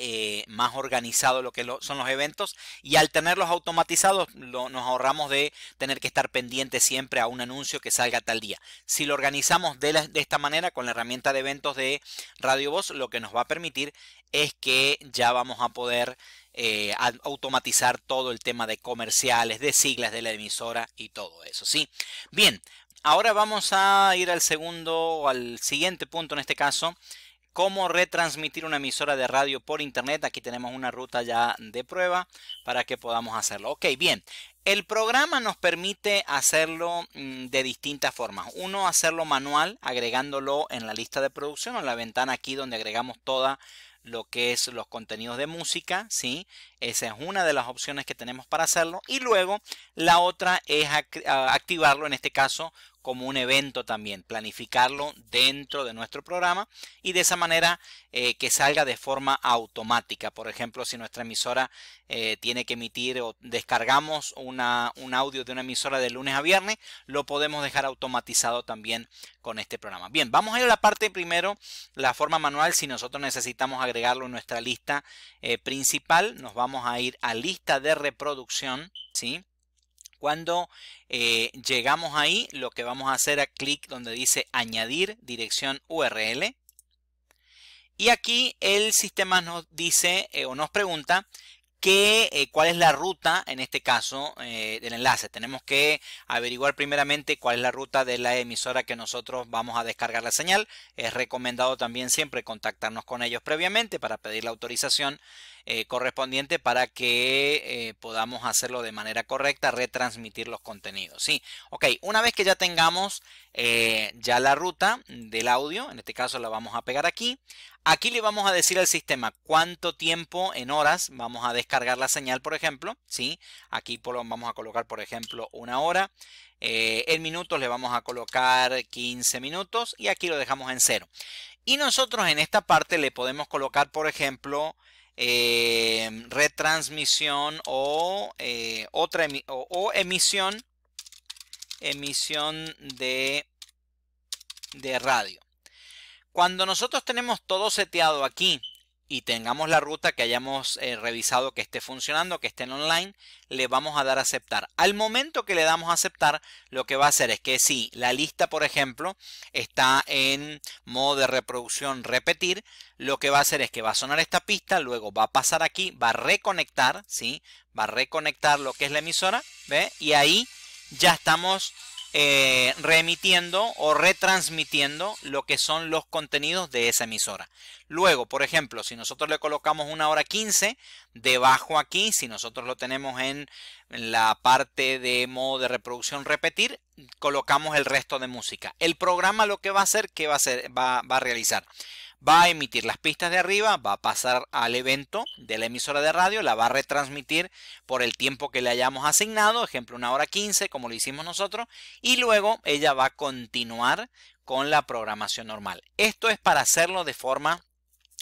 eh, más organizado lo que son los eventos y al tenerlos automatizados nos ahorramos de tener que estar pendiente siempre a un anuncio que salga tal día. Si lo organizamos de, esta manera con la herramienta de eventos de Radio Voz, lo que nos va a permitir es que ya vamos a poder eh, automatizar todo el tema de comerciales, de siglas de la emisora y todo eso, ¿sí? Bien, ahora vamos a ir al segundo, al siguiente punto en este caso, cómo retransmitir una emisora de radio por internet. Aquí tenemos una ruta ya de prueba para que podamos hacerlo. Ok, bien. El programa nos permite hacerlo mm, de distintas formas. Uno, hacerlo manual, agregándolo en la lista de producción en la ventana aquí donde agregamos toda lo que es los contenidos de música, ¿sí? Esa es una de las opciones que tenemos para hacerlo. Y luego la otra es activarlo, en este caso, como un evento también, planificarlo dentro de nuestro programa y de esa manera eh, que salga de forma automática. Por ejemplo, si nuestra emisora eh, tiene que emitir o descargamos un audio de una emisora de lunes a viernes, lo podemos dejar automatizado también con este programa. Bien, vamos a ir a la parte primero, la forma manual, si nosotros necesitamos agregarlo en nuestra lista eh, principal, nos vamos a ir a lista de reproducción, ¿sí? Cuando eh, llegamos ahí, lo que vamos a hacer es clic donde dice añadir dirección URL. Y aquí el sistema nos dice eh, o nos pregunta eh, cuál es la ruta, en este caso, del enlace. Tenemos que averiguar primeramente cuál es la ruta de la emisora que nosotros vamos a descargar la señal. Es recomendado también siempre contactarnos con ellos previamente para pedir la autorización eh, correspondiente para que eh, podamos hacerlo de manera correcta, retransmitir los contenidos. Sí, ok, una vez que ya tengamos eh, ya la ruta del audio, en este caso la vamos a pegar aquí. Aquí le vamos a decir al sistema cuánto tiempo en horas vamos a descargar la señal, por ejemplo. ¿sí? Aquí vamos a colocar, por ejemplo, una hora. en minutos le vamos a colocar 15 minutos y aquí lo dejamos en cero. Y nosotros en esta parte le podemos colocar, por ejemplo, Em, retransmisión o eh, otra emisión emisión de, de radio. Cuando nosotros tenemos todo seteado aquí y tengamos la ruta que hayamos eh, revisado que esté funcionando, que esté en online, le vamos a dar a aceptar. Al momento que le damos a aceptar, lo que va a hacer es que si la lista, por ejemplo, está en modo de reproducción repetir, lo que va a hacer es que va a sonar esta pista, luego va a pasar aquí, va a reconectar, ¿sí? Va a reconectar lo que es la emisora, ¿ve? Y ahí ya estamos eh, remitiendo o retransmitiendo lo que son los contenidos de esa emisora. Luego, por ejemplo, si nosotros le colocamos una hora 15, debajo aquí, si nosotros lo tenemos en la parte de modo de reproducción repetir, colocamos el resto de música. El programa lo que va a hacer, que va a, hacer? va a realizar? va a emitir las pistas de arriba, va a pasar al evento de la emisora de radio, la va a retransmitir por el tiempo que le hayamos asignado, ejemplo una hora 15 como lo hicimos nosotros, y luego ella va a continuar con la programación normal. Esto es para hacerlo de forma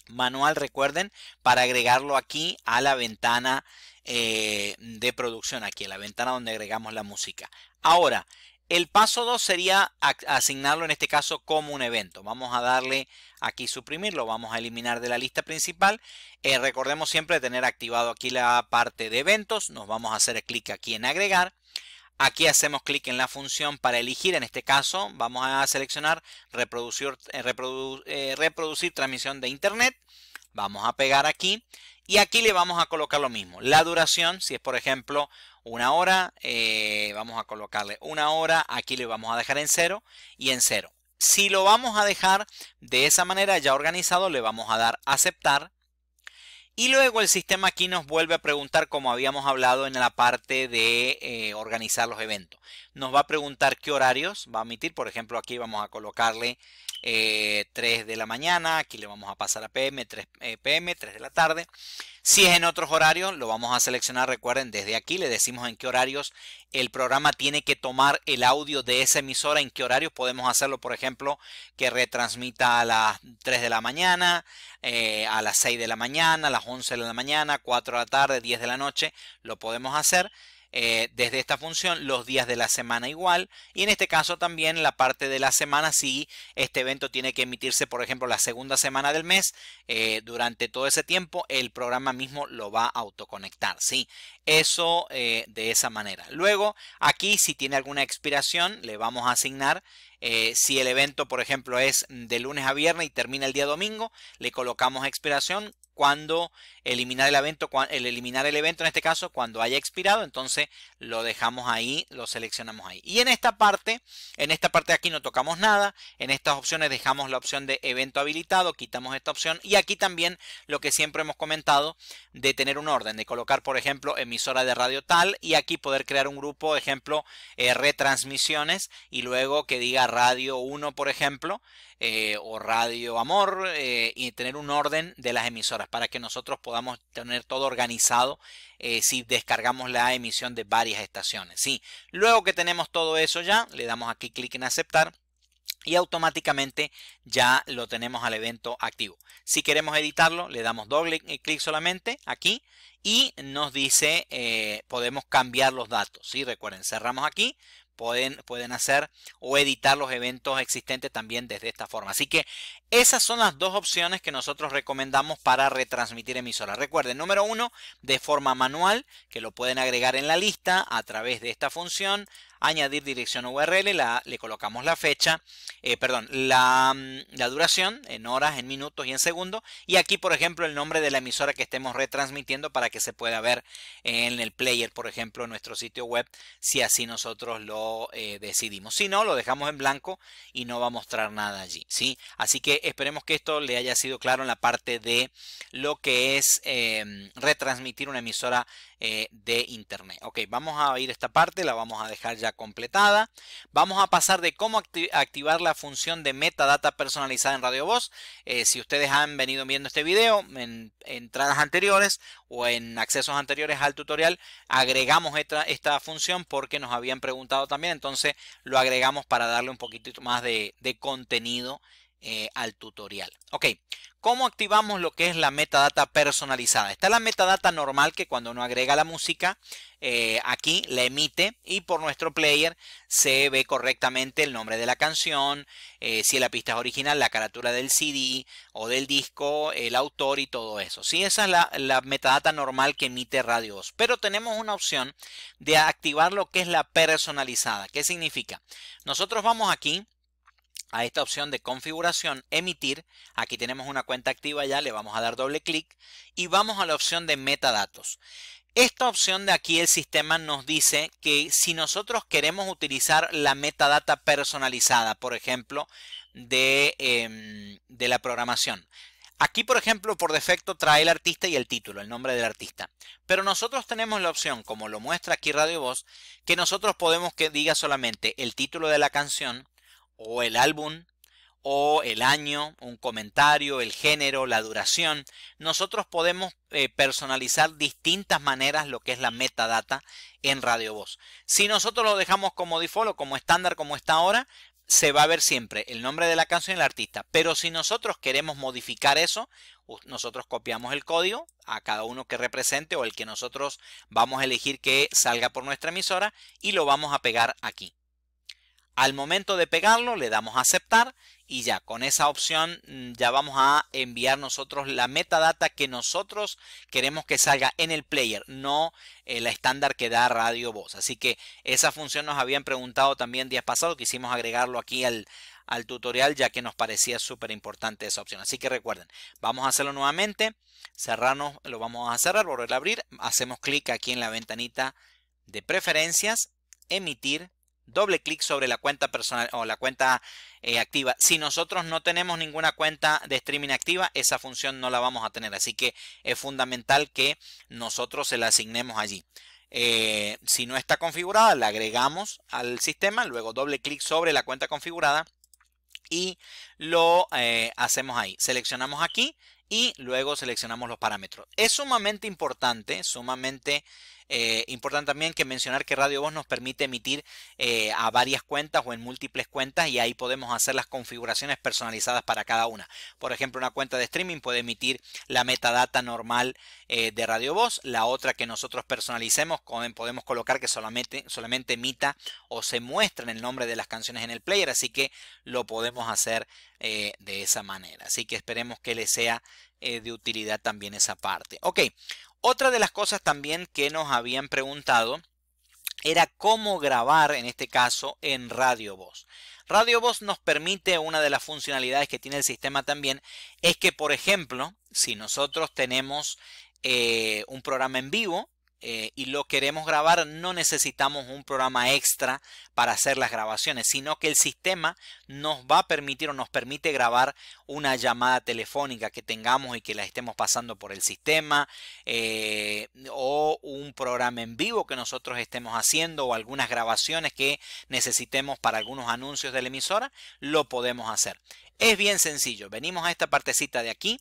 manual, recuerden, para agregarlo aquí a la ventana eh, de producción, aquí a la ventana donde agregamos la música. Ahora, el paso 2 sería asignarlo en este caso como un evento. Vamos a darle aquí suprimirlo, vamos a eliminar de la lista principal. Eh, recordemos siempre tener activado aquí la parte de eventos, nos vamos a hacer clic aquí en agregar. Aquí hacemos clic en la función para elegir, en este caso vamos a seleccionar reproducir eh, eh, transmisión de internet. Vamos a pegar aquí y aquí le vamos a colocar lo mismo. La duración, si es por ejemplo una hora, eh, vamos a colocarle una hora, aquí le vamos a dejar en cero y en cero. Si lo vamos a dejar de esa manera ya organizado, le vamos a dar aceptar. Y luego el sistema aquí nos vuelve a preguntar como habíamos hablado en la parte de eh, organizar los eventos. Nos va a preguntar qué horarios va a emitir. Por ejemplo, aquí vamos a colocarle 3 eh, de la mañana. Aquí le vamos a pasar a PM, 3 PM, 3 de la tarde. Si es en otros horarios, lo vamos a seleccionar. Recuerden, desde aquí le decimos en qué horarios el programa tiene que tomar el audio de esa emisora. En qué horarios podemos hacerlo, por ejemplo, que retransmita a las 3 eh, de la mañana, a las 6 de la mañana, a las 11 de la mañana, 4 de la tarde, 10 de la noche. Lo podemos hacer. Eh, desde esta función los días de la semana igual y en este caso también la parte de la semana si este evento tiene que emitirse por ejemplo la segunda semana del mes eh, durante todo ese tiempo el programa mismo lo va a autoconectar sí eso eh, de esa manera luego aquí si tiene alguna expiración le vamos a asignar si el evento, por ejemplo, es de lunes a viernes y termina el día domingo, le colocamos expiración cuando eliminar el evento, el eliminar el evento en este caso, cuando haya expirado, entonces lo dejamos ahí, lo seleccionamos ahí. Y en esta parte, en esta parte de aquí no tocamos nada, en estas opciones dejamos la opción de evento habilitado, quitamos esta opción y aquí también lo que siempre hemos comentado de tener un orden, de colocar por ejemplo emisora de radio tal y aquí poder crear un grupo, ejemplo, eh, retransmisiones y luego que diga radio 1 por ejemplo eh, o Radio Amor eh, y tener un orden de las emisoras para que nosotros podamos tener todo organizado eh, si descargamos la emisión de varias estaciones. Sí, luego que tenemos todo eso ya, le damos aquí clic en aceptar y automáticamente ya lo tenemos al evento activo. Si queremos editarlo, le damos doble clic solamente aquí y nos dice podemos cambiar los datos. ¿sí? Recuerden, cerramos aquí, pueden, pueden hacer o editar los eventos existentes también desde esta forma. Así que esas son las dos opciones que nosotros recomendamos para retransmitir emisoras. Recuerden, número uno, de forma manual, que lo pueden agregar en la lista a través de esta función añadir dirección URL, le colocamos la fecha, eh, perdón, mm, la, duración en horas, en minutos y en segundos. Y aquí, por ejemplo, el nombre de la emisora que estemos retransmitiendo para que se pueda ver en el player, por ejemplo, en nuestro sitio web, si así nosotros lo eh, decidimos. Si no, lo dejamos en blanco y no va a mostrar nada allí. ¿sí? Así que esperemos que esto le haya sido claro en la parte de lo que es eh, retransmitir una emisora eh, de Internet. Ok, vamos a ir a esta parte, la vamos a dejar ya completada. Vamos a pasar de cómo activar la función de metadata personalizada en Radio Voz. Eh, si ustedes han venido viendo este video en entradas anteriores o en accesos anteriores al tutorial, agregamos esta, función porque nos habían preguntado también, entonces lo agregamos para darle un poquitito más de, de contenido eh, al tutorial. Ok, ¿cómo activamos lo que es la metadata personalizada? Está la metadata normal que cuando uno agrega la música, eh, aquí la emite y por nuestro player se ve correctamente el nombre de la canción, eh, si la pista es original, la carátula del CD o del disco, el autor y todo eso. Sí, esa es la, metadata normal que emite Radio Pero tenemos una opción de activar lo que es la personalizada. ¿Qué significa? Nosotros vamos aquí a esta opción de configuración, emitir, aquí tenemos una cuenta activa ya, le vamos a dar doble clic y vamos a la opción de metadatos. Esta opción de aquí el sistema nos dice que si nosotros queremos utilizar la metadata personalizada, por ejemplo, de, em, de la programación. Aquí, por ejemplo, por defecto trae el artista y el título, el nombre del artista. Pero nosotros tenemos la opción, como lo muestra aquí Radio Voz, que nosotros podemos que diga solamente el título de la canción, o el álbum o el año, un comentario, el género, la duración. Nosotros podemos eh, personalizar distintas maneras lo que es la metadata en Radio Voz. Si nosotros lo dejamos como default o como estándar como está ahora, se va a ver siempre el nombre de la canción y el artista. Pero si nosotros queremos modificar eso, nosotros copiamos el código a cada uno que represente o el que nosotros vamos a elegir que salga por nuestra emisora y lo vamos a pegar aquí. Al momento de pegarlo le damos a aceptar y ya con esa opción mm, ya vamos a enviar nosotros la metadata que nosotros queremos que salga en el player, no eh, la estándar que da Radio Voz. Así que esa función nos habían preguntado también días pasados, quisimos agregarlo aquí al, al tutorial ya que nos parecía súper importante esa opción. Así que recuerden, vamos a hacerlo nuevamente, cerrarnos, lo vamos a cerrar, volver a abrir, hacemos clic aquí en la ventanita de preferencias, emitir, doble clic sobre la cuenta personal o la cuenta eh, activa. Si nosotros no tenemos ninguna cuenta de streaming activa, esa función no la vamos a tener. Así que es fundamental que nosotros se la asignemos allí. Eh, si no está configurada, la agregamos al sistema, luego doble clic sobre la cuenta configurada y lo eh, hacemos ahí. Seleccionamos aquí y luego seleccionamos los parámetros. Es sumamente importante, sumamente eh, importante también que mencionar que Radio Voz nos permite emitir eh, a varias cuentas o en múltiples cuentas y ahí podemos hacer las configuraciones personalizadas para cada una. Por ejemplo, una cuenta de streaming puede emitir la metadata normal eh, de Radio Voz, la otra que nosotros personalicemos podemos colocar que solamente, solamente emita o se en el nombre de las canciones en el player, así que lo podemos hacer de esa manera. Así que esperemos que les sea de utilidad también esa parte. Ok, otra de las cosas también que nos habían preguntado era cómo grabar, en este caso, en Radio Voz. Radio Voz nos permite, una de las funcionalidades que tiene el sistema también, es que, por ejemplo, si nosotros tenemos eh, un programa en vivo, eh, y lo queremos grabar, no necesitamos un programa extra para hacer las grabaciones, sino que el sistema nos va a permitir o nos permite grabar una llamada telefónica que tengamos y que la estemos pasando por el sistema, eh, o un programa en vivo que nosotros estemos haciendo, o algunas grabaciones que necesitemos para algunos anuncios de la emisora, lo podemos hacer. Es bien sencillo, venimos a esta partecita de aquí,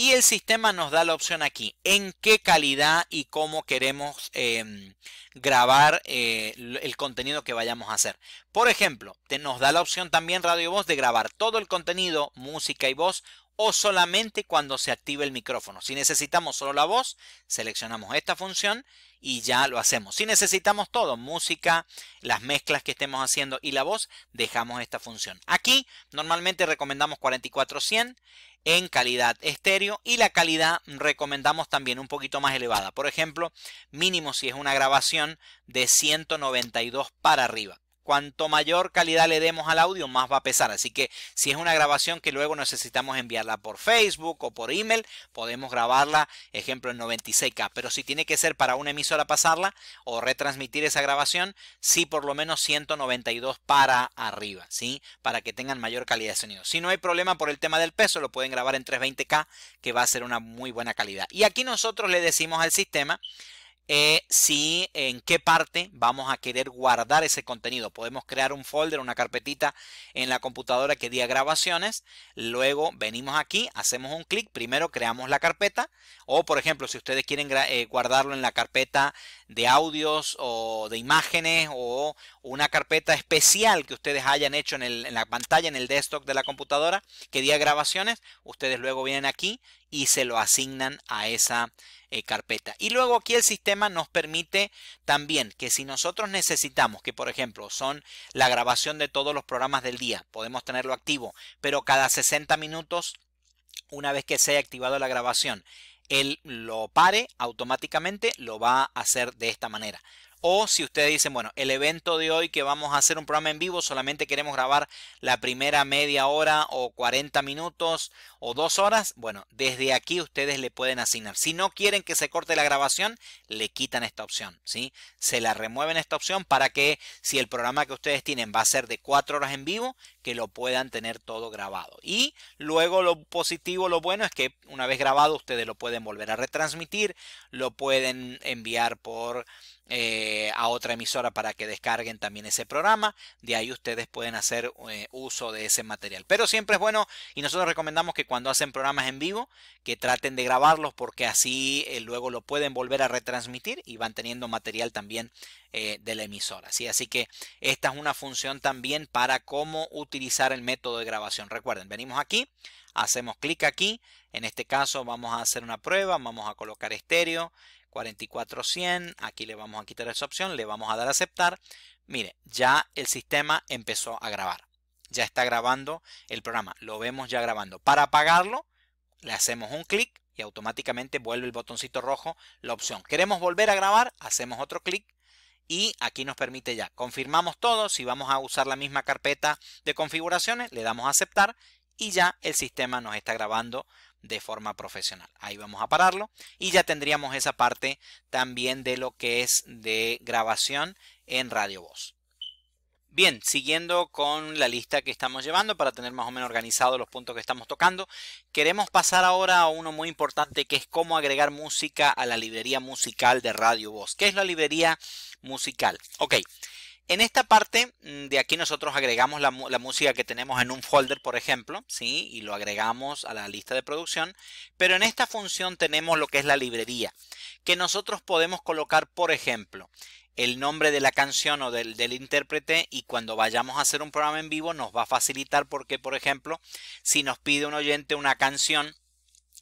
y el sistema nos da la opción aquí, en qué calidad y cómo queremos em, grabar eh, el contenido que vayamos a hacer. Por ejemplo, te, nos da la opción también radio voz de grabar todo el contenido, música y voz, o solamente cuando se active el micrófono. Si necesitamos solo la voz, seleccionamos esta función y ya lo hacemos. Si necesitamos todo, música, las mezclas que estemos haciendo y la voz, dejamos esta función. Aquí normalmente recomendamos 4400 en calidad estéreo y la calidad recomendamos también un poquito más elevada. Por ejemplo, mínimo si es una grabación de 192 para arriba cuanto mayor calidad le demos al audio, más va a pesar. Así que si es una grabación que luego necesitamos enviarla por Facebook o por email, podemos grabarla, ejemplo, en 96K. Pero si tiene que ser para una emisora pasarla o retransmitir esa grabación, sí por lo menos 192 para arriba, ¿sí? Para que tengan mayor calidad de sonido. Si no hay problema por el tema del peso, lo pueden grabar en 320K, que va a ser una muy buena calidad. Y aquí nosotros le decimos al sistema eh, si en qué parte vamos a querer guardar ese contenido. Podemos crear un folder, una carpetita en la computadora que diga grabaciones. Luego venimos aquí, hacemos un clic. Primero creamos la carpeta. O por ejemplo, si ustedes quieren eh, guardarlo en la carpeta de audios o de imágenes o una carpeta especial que ustedes hayan hecho en, la pantalla, en el desktop de la computadora, que diga grabaciones, ustedes luego vienen aquí y se lo asignan a esa eh, carpeta. Y luego aquí el sistema nos permite también que si nosotros necesitamos, que por ejemplo son la grabación de todos los programas del día, podemos tenerlo activo, pero cada 60 minutos una vez que se haya activado la grabación, él lo pare automáticamente, lo va a hacer de esta manera. O si ustedes dicen, bueno, el evento de hoy que vamos a hacer un programa en vivo, solamente queremos grabar la primera media hora o 40 minutos o dos horas, bueno, desde aquí ustedes le pueden asignar. Si no quieren que se corte la grabación, le quitan esta opción, ¿sí? Se la remueven esta opción para que si el programa que ustedes tienen va a ser de 4 horas en vivo, que lo puedan tener todo grabado. Y luego lo positivo, lo bueno es que una vez grabado ustedes lo pueden volver a retransmitir, lo pueden enviar por eh, a otra emisora para que descarguen también ese programa. De ahí ustedes pueden hacer eh, uso de ese material. Pero siempre es bueno y nosotros recomendamos que cuando hacen programas en vivo, que traten de grabarlos porque así eh, luego lo pueden volver a retransmitir y van teniendo material también de la emisora. Así que esta es una función también para cómo utilizar el método de grabación. Recuerden, venimos aquí, hacemos clic aquí. En este caso vamos a hacer una prueba, vamos a colocar estéreo. 44100, aquí le vamos a quitar esa opción, le vamos a dar a aceptar. Mire, ya el sistema empezó a grabar. Ya está grabando el programa, lo vemos ya grabando. Para apagarlo, le hacemos un clic y automáticamente vuelve el botoncito rojo la opción. Queremos volver a grabar, hacemos otro clic y aquí nos permite ya. Confirmamos todo, si vamos a usar la misma carpeta de configuraciones, le damos a aceptar y ya el sistema nos está grabando de forma profesional. Ahí vamos a pararlo y ya tendríamos esa parte también de lo que es de grabación en radio voz. Bien, siguiendo con la lista que estamos llevando para tener más o menos organizados los puntos que estamos tocando, queremos pasar ahora a uno muy importante que es cómo agregar música a la librería musical de Radio Voz. ¿Qué es la librería musical? Ok, en esta parte mm, de aquí nosotros agregamos la, música que tenemos en un folder, por ejemplo, ¿sí? y lo agregamos a la lista de producción, pero en esta función tenemos lo que es la librería, que nosotros podemos colocar, por ejemplo, el nombre de la canción o del, intérprete y cuando vayamos a hacer un programa en vivo nos va a facilitar porque, por ejemplo, si nos pide un oyente una canción,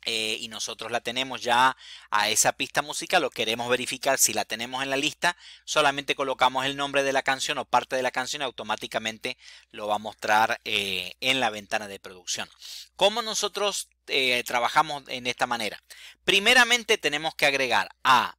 eh, y nosotros la tenemos ya a esa pista musical lo queremos verificar si la tenemos en la lista, solamente colocamos el nombre de la canción o parte de la canción y automáticamente lo va a mostrar eh, en la ventana de producción. ¿Cómo nosotros eh, trabajamos en esta manera? Primeramente tenemos que agregar a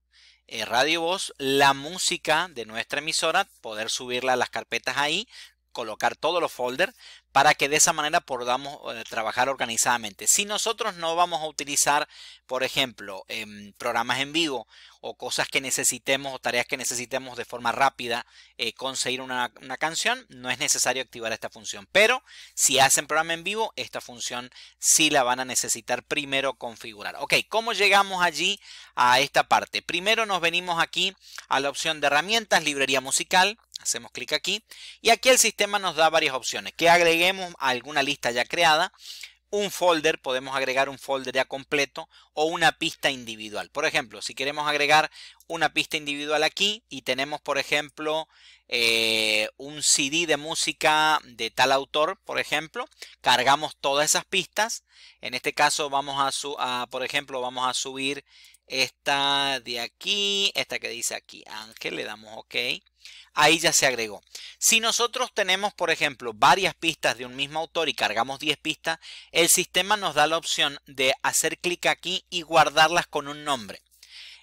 Radio Voz la música de nuestra emisora, poder subirla a las carpetas ahí, colocar todos los folders, para que de esa manera podamos eh, trabajar organizadamente. Si nosotros no vamos a utilizar, por ejemplo, em, programas en vivo o cosas que necesitemos o tareas que necesitemos de forma rápida eh, conseguir una, una, canción, no es necesario activar esta función. Pero si hacen programa en vivo, esta función sí la van a necesitar primero configurar. Ok, ¿cómo llegamos allí a esta parte? Primero nos venimos aquí a la opción de herramientas, librería musical. Hacemos clic aquí y aquí el sistema nos da varias opciones. Que agreguemos a alguna lista ya creada, un folder, podemos agregar un folder ya completo o una pista individual. Por ejemplo, si queremos agregar una pista individual aquí y tenemos, por ejemplo, eh, un CD de música de tal autor, por ejemplo, cargamos todas esas pistas. En este caso vamos a, su por ejemplo, vamos a subir esta de aquí, esta que dice aquí Ángel, le damos OK. Ahí ya se agregó. Si nosotros tenemos, por ejemplo, varias pistas de un mismo autor y cargamos 10 pistas, el sistema nos da la opción de hacer clic aquí y guardarlas con un nombre.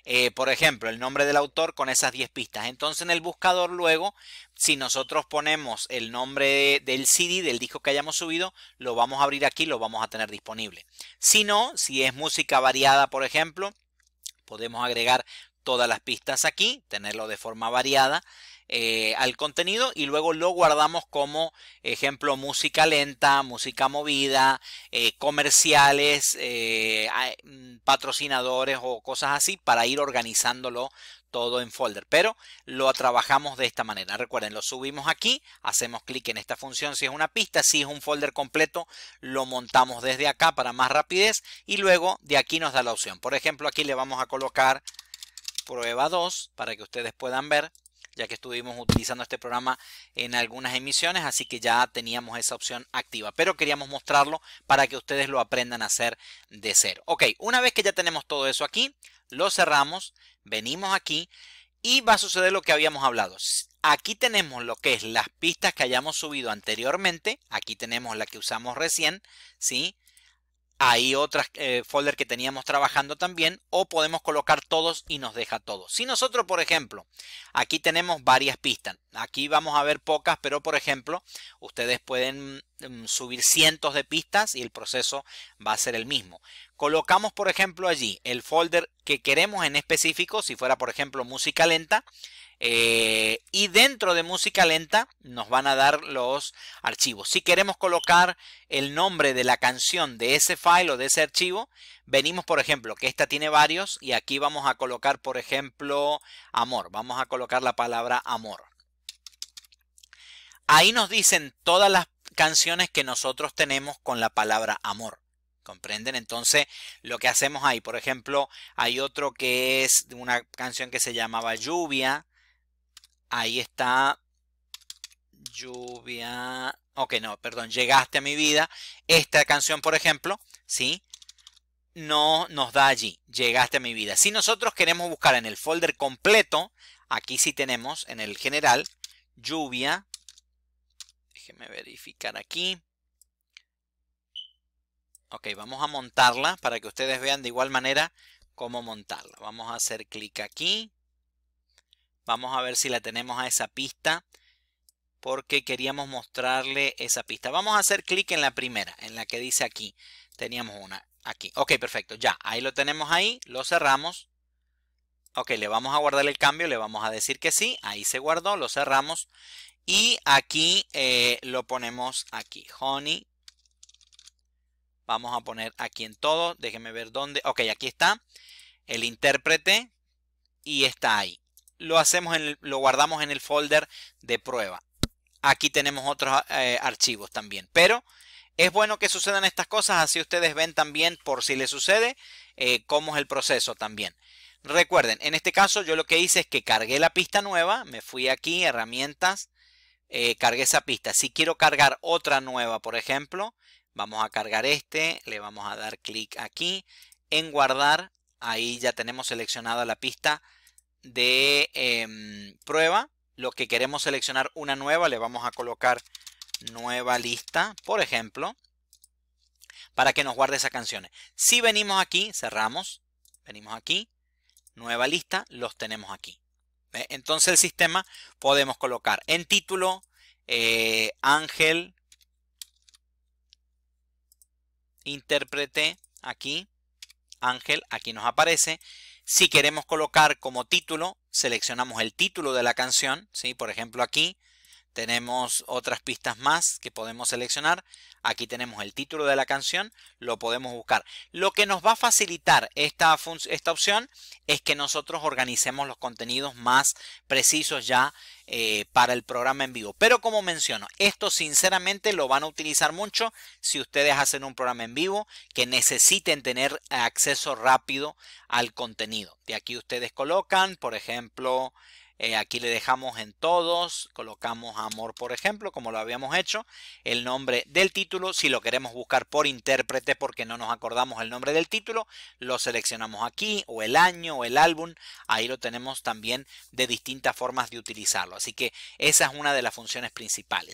Eh, por ejemplo, el nombre del autor con esas 10 pistas. Entonces en el buscador luego, si nosotros ponemos el nombre del CD, del disco que hayamos subido, lo vamos a abrir aquí, lo vamos a tener disponible. Si no, si es música variada, por ejemplo, Podemos agregar todas las pistas aquí, tenerlo de forma variada eh, al contenido y luego lo guardamos como ejemplo música lenta, música movida, eh, comerciales, eh, mm, patrocinadores o cosas así para ir organizándolo todo en folder, pero lo trabajamos de esta manera. Recuerden, lo subimos aquí, hacemos clic en esta función si es una pista, si es un folder completo, lo montamos desde acá para más rapidez y luego de aquí nos da la opción. Por ejemplo, aquí le vamos a colocar prueba 2 para que ustedes puedan ver ya que estuvimos utilizando este programa en algunas emisiones, así que ya teníamos esa opción activa, pero queríamos mostrarlo para que ustedes lo aprendan a hacer de cero. Ok, una vez que ya tenemos todo eso aquí, lo cerramos, venimos aquí y va a suceder lo que habíamos hablado. Aquí tenemos lo que es las pistas que hayamos subido anteriormente, aquí tenemos la que usamos recién, ¿sí? hay otras eh, folder que teníamos trabajando también o podemos colocar todos y nos deja todos. Si nosotros, por ejemplo, aquí tenemos varias pistas, aquí vamos a ver pocas, pero por ejemplo, ustedes pueden mm, subir cientos de pistas y el proceso va a ser el mismo colocamos por ejemplo allí el folder que queremos en específico, si fuera por ejemplo música lenta, eh, y dentro de música lenta nos van a dar los archivos. Si queremos colocar el nombre de la canción de ese file o de ese archivo, venimos por ejemplo que esta tiene varios y aquí vamos a colocar por ejemplo amor, vamos a colocar la palabra amor. Ahí nos dicen todas las canciones que nosotros tenemos con la palabra amor. ¿Comprenden? Entonces, lo que hacemos ahí, por ejemplo, hay otro que es una canción que se llamaba Lluvia. Ahí está Lluvia. Ok, no, perdón, llegaste a mi vida. Esta canción, por ejemplo, ¿sí? No nos da allí, llegaste a mi vida. Si nosotros queremos buscar en el folder completo, aquí sí tenemos en el general, lluvia. Déjeme verificar aquí. Ok, vamos a montarla para que ustedes vean de igual manera cómo montarla. Vamos a hacer clic aquí. Vamos a ver si la tenemos a esa pista porque queríamos mostrarle esa pista. Vamos a hacer clic en la primera, en la que dice aquí. Teníamos una aquí. Ok, perfecto. Ya, ahí lo tenemos ahí. Lo cerramos. Ok, le vamos a guardar el cambio. Le vamos a decir que sí. Ahí se guardó. Lo cerramos. Y aquí eh, lo ponemos aquí. Honey Vamos a poner aquí en todo. Déjenme ver dónde. Ok, aquí está el intérprete y está ahí. Lo, hacemos en lo guardamos en el folder de prueba. Aquí tenemos otros eh, archivos también. Pero es bueno que sucedan estas cosas. Así ustedes ven también, por si les sucede, eh, cómo es el proceso también. Recuerden, en este caso yo lo que hice es que cargué la pista nueva. Me fui aquí, herramientas, eh, cargué esa pista. Si quiero cargar otra nueva, por ejemplo, Vamos a cargar este, le vamos a dar clic aquí, en guardar, ahí ya tenemos seleccionada la pista de em, prueba. Lo que queremos seleccionar una nueva, le vamos a colocar nueva lista, por ejemplo, para que nos guarde esas canciones. Si venimos aquí, cerramos, venimos aquí, nueva lista, los tenemos aquí. Entonces el sistema podemos colocar en título, eh, Ángel, intérprete aquí, Ángel, aquí nos aparece. Si queremos colocar como título, seleccionamos el título de la canción, ¿sí? por ejemplo aquí, tenemos otras pistas más que podemos seleccionar. Aquí tenemos el título de la canción, lo podemos buscar. Lo que nos va a facilitar esta, esta opción es que nosotros organicemos los contenidos más precisos ya eh, para el programa en vivo. Pero como menciono, esto sinceramente lo van a utilizar mucho si ustedes hacen un programa en vivo que necesiten tener acceso rápido al contenido. De aquí ustedes colocan, por ejemplo, eh, aquí le dejamos en todos, colocamos amor por ejemplo, como lo habíamos hecho, el nombre del título, si lo queremos buscar por intérprete porque no nos acordamos el nombre del título, lo seleccionamos aquí, o el año, o el álbum, ahí lo tenemos también de distintas formas de utilizarlo. Así que esa es una de las funciones principales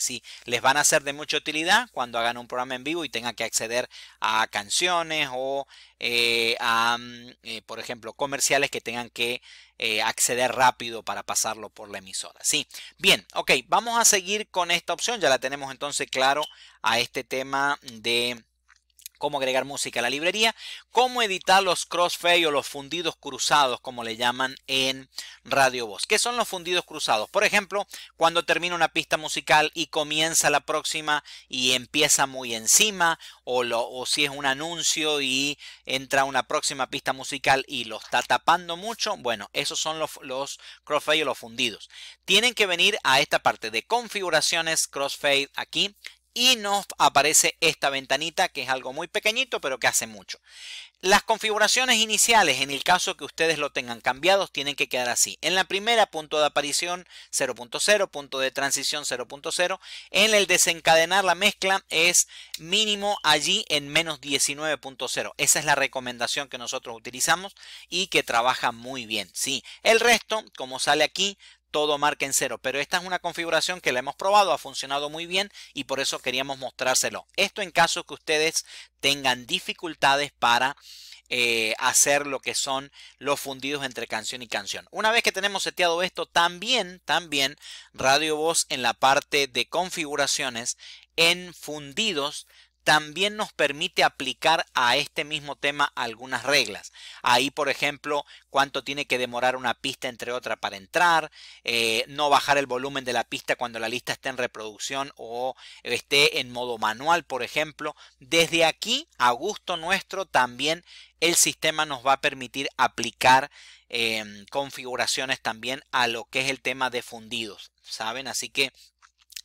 les van a ser de mucha utilidad cuando hagan un programa en vivo y tengan que acceder a canciones o eh, a, mm, eh, por ejemplo, comerciales que tengan que eh, acceder rápido para pasarlo por la emisora. Sí, bien, ok, vamos a seguir con esta opción. Ya la tenemos entonces claro a este tema de cómo agregar música a la librería, cómo editar los crossfade o los fundidos cruzados, como le llaman en Radio Voz. ¿Qué son los fundidos cruzados? Por ejemplo, cuando termina una pista musical y comienza la próxima y empieza muy encima, o, si es un anuncio y entra una próxima pista musical y lo está tapando mucho, bueno, esos son los crossfade o los fundidos. Tienen que venir a esta parte de configuraciones crossfade aquí y nos aparece esta ventanita que es algo muy pequeñito pero que hace mucho. Las configuraciones iniciales, en el caso que ustedes lo tengan cambiados, tienen que quedar así. En la primera, punto de aparición 0.0, punto de transición 0.0. En el desencadenar la mezcla es mínimo allí en menos 19.0. Esa es la recomendación que nosotros utilizamos y que trabaja muy bien. Sí, el resto, como sale aquí, todo marca en cero. Pero esta es una configuración que la hemos probado, ha funcionado muy bien y por eso queríamos mostrárselo. Esto en caso que ustedes tengan dificultades para eh, hacer lo que son los fundidos entre canción y canción. Una vez que tenemos seteado esto, también, también Radio Voz en la parte de configuraciones en fundidos también nos permite aplicar a este mismo tema algunas reglas. Ahí, por ejemplo, cuánto tiene que demorar una pista entre otra para entrar, eh, no bajar el volumen de la pista cuando la lista esté en reproducción o esté en modo manual, por ejemplo. Desde aquí, a gusto nuestro, también el sistema nos va a permitir aplicar em, configuraciones también a lo que es el tema de fundidos, ¿saben? Así que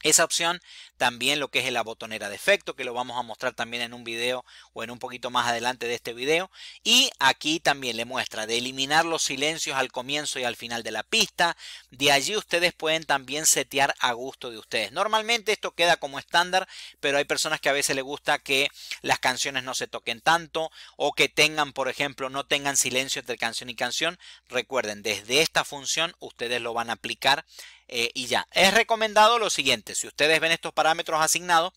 esa opción también lo que es la botonera de efecto, que lo vamos a mostrar también en un video o en un poquito más adelante de este video. Y aquí también le muestra de eliminar los silencios al comienzo y al final de la pista. De allí ustedes pueden también setear a gusto de ustedes. Normalmente esto queda como estándar, pero hay personas que a veces les gusta que las canciones no se toquen tanto o que tengan, por ejemplo, no tengan silencio entre canción y canción. Recuerden, desde esta función ustedes lo van a aplicar eh, y ya. Es recomendado lo siguiente, si ustedes ven estos para parámetros asignados,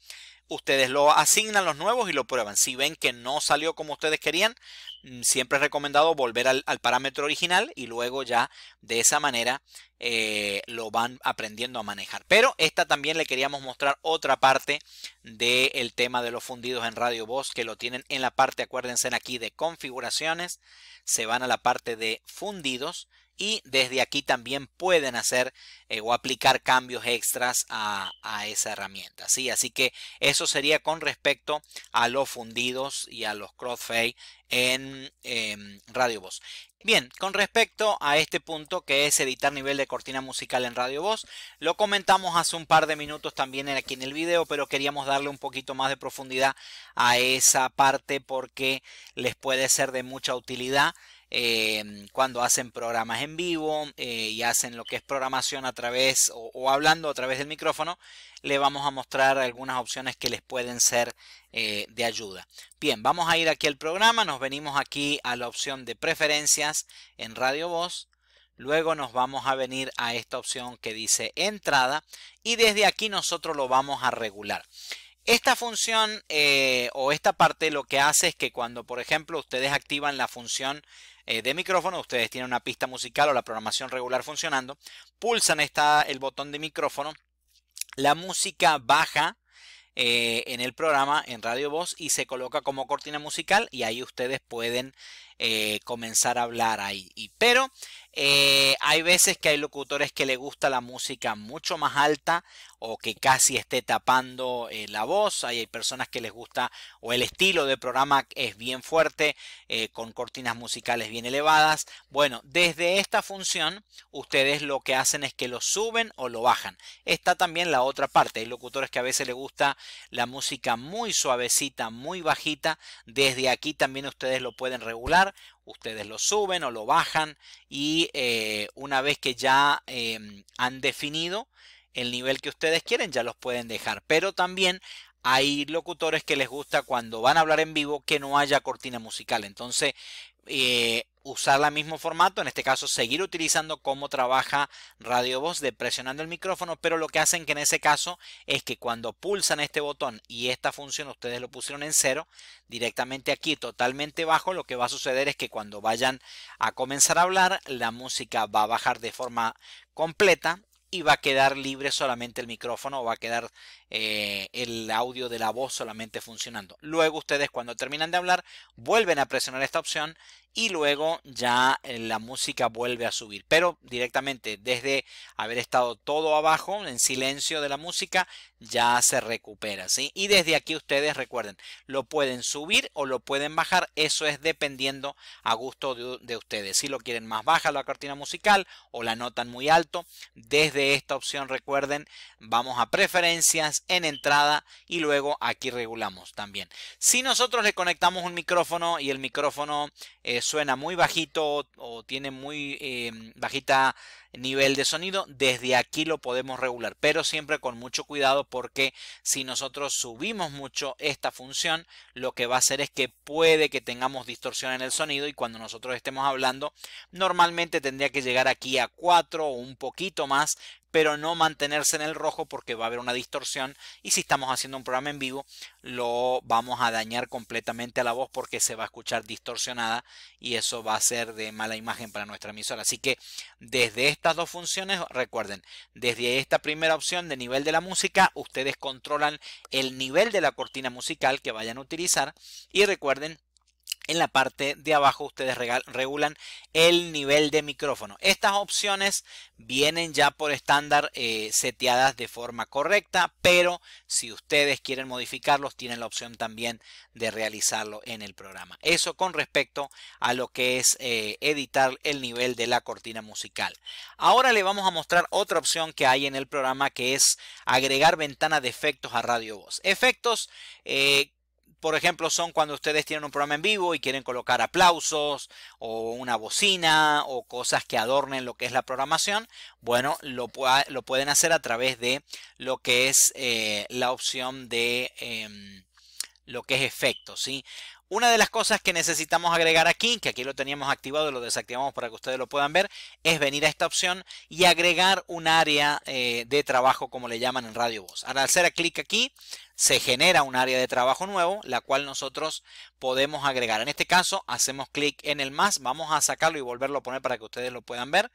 ustedes lo asignan los nuevos y lo prueban. Si ven que no salió como ustedes querían, mm, siempre es recomendado volver al, parámetro original y luego ya de esa manera eh, lo van aprendiendo a manejar. Pero esta también le queríamos mostrar otra parte del tema de los fundidos en Radio Voz que lo tienen en la parte, acuérdense aquí, de configuraciones. Se van a la parte de fundidos y desde aquí también pueden hacer eh, o aplicar cambios extras a, esa herramienta. ¿sí? Así que eso sería con respecto a los fundidos y a los crossfade en em, Radio Voz. Bien, con respecto a este punto que es editar nivel de cortina musical en Radio Voz, lo comentamos hace un par de minutos también aquí en el video, pero queríamos darle un poquito más de profundidad a esa parte porque les puede ser de mucha utilidad Em, cuando hacen programas en vivo eh, y hacen lo que es programación a través o, hablando a través del micrófono, le vamos a mostrar algunas opciones que les pueden ser eh, de ayuda. Bien, vamos a ir aquí al programa, nos venimos aquí a la opción de preferencias en Radio Voz. Luego nos vamos a venir a esta opción que dice entrada y desde aquí nosotros lo vamos a regular. Esta función eh, o esta parte lo que hace es que cuando por ejemplo ustedes activan la función eh, de micrófono, ustedes tienen una pista musical o la programación regular funcionando, pulsan esta, el botón de micrófono, la música baja eh, en el programa en Radio Voz y se coloca como cortina musical y ahí ustedes pueden eh, comenzar a hablar ahí. pero eh, hay veces que hay locutores que le gusta la música mucho más alta o que casi esté tapando eh, la voz. Hay, hay, personas que les gusta o el estilo de programa es bien fuerte, eh, con cortinas musicales bien elevadas. Bueno, desde esta función ustedes lo que hacen es que lo suben o lo bajan. Está también la otra parte. Hay locutores que a veces les gusta la música muy suavecita, muy bajita. Desde aquí también ustedes lo pueden regular ustedes lo suben o lo bajan y eh, una vez que ya em, han definido el nivel que ustedes quieren ya los pueden dejar pero también hay locutores que les gusta cuando van a hablar en vivo que no haya cortina musical entonces eh, usar el mismo formato, en este caso seguir utilizando cómo trabaja Radio Voz de presionando el micrófono, pero lo que hacen que en ese caso es que cuando pulsan este botón y esta función ustedes lo pusieron en cero, directamente aquí totalmente bajo, lo que va a suceder es que cuando vayan a comenzar a hablar, la música va a bajar de forma completa y va a quedar libre solamente el micrófono, o va a quedar eh, el audio de la voz solamente funcionando. Luego ustedes cuando terminan de hablar vuelven a presionar esta opción y luego ya eh, la música vuelve a subir. Pero directamente desde haber estado todo abajo en silencio de la música ya se recupera. ¿sí? Y desde aquí ustedes recuerden, lo pueden subir o lo pueden bajar. Eso es dependiendo a gusto de, de ustedes. Si lo quieren más baja la cortina musical o la notan muy alto, desde esta opción recuerden, vamos a preferencias en entrada y luego aquí regulamos también. Si nosotros le conectamos un micrófono y el micrófono eh, suena muy bajito o tiene muy eh, bajita nivel de sonido, desde aquí lo podemos regular, pero siempre con mucho cuidado porque si nosotros subimos mucho esta función, lo que va a hacer es que puede que tengamos distorsión en el sonido y cuando nosotros estemos hablando, normalmente tendría que llegar aquí a 4 o un poquito más, pero no mantenerse en el rojo porque va a haber una distorsión y si estamos haciendo un programa en vivo lo vamos a dañar completamente a la voz porque se va a escuchar distorsionada y eso va a ser de mala imagen para nuestra emisora. Así que desde estas dos funciones, recuerden, desde esta primera opción de nivel de la música, ustedes controlan el nivel de la cortina musical que vayan a utilizar y recuerden en la parte de abajo ustedes regulan el nivel de micrófono. Estas opciones vienen ya por estándar eh, seteadas de forma correcta, pero si ustedes quieren modificarlos, tienen la opción también de realizarlo en el programa. Eso con respecto a lo que es eh, editar el nivel de la cortina musical. Ahora le vamos a mostrar otra opción que hay en el programa que es agregar ventana de efectos a radio voz. Efectos eh, por ejemplo, son cuando ustedes tienen un programa en vivo y quieren colocar aplausos o una bocina o cosas que adornen lo que es la programación. Bueno, lo, pueden hacer a través de lo que es eh, la opción de em, lo que es efectos, ¿sí? Una de las cosas que necesitamos agregar aquí, que aquí lo teníamos activado, y lo desactivamos para que ustedes lo puedan ver, es venir a esta opción y agregar un área eh, de trabajo como le llaman en Radio Voz. Al hacer clic aquí, se genera un área de trabajo nuevo, la cual nosotros podemos agregar. En este caso, hacemos clic en el más, vamos a sacarlo y volverlo a poner para que ustedes lo puedan ver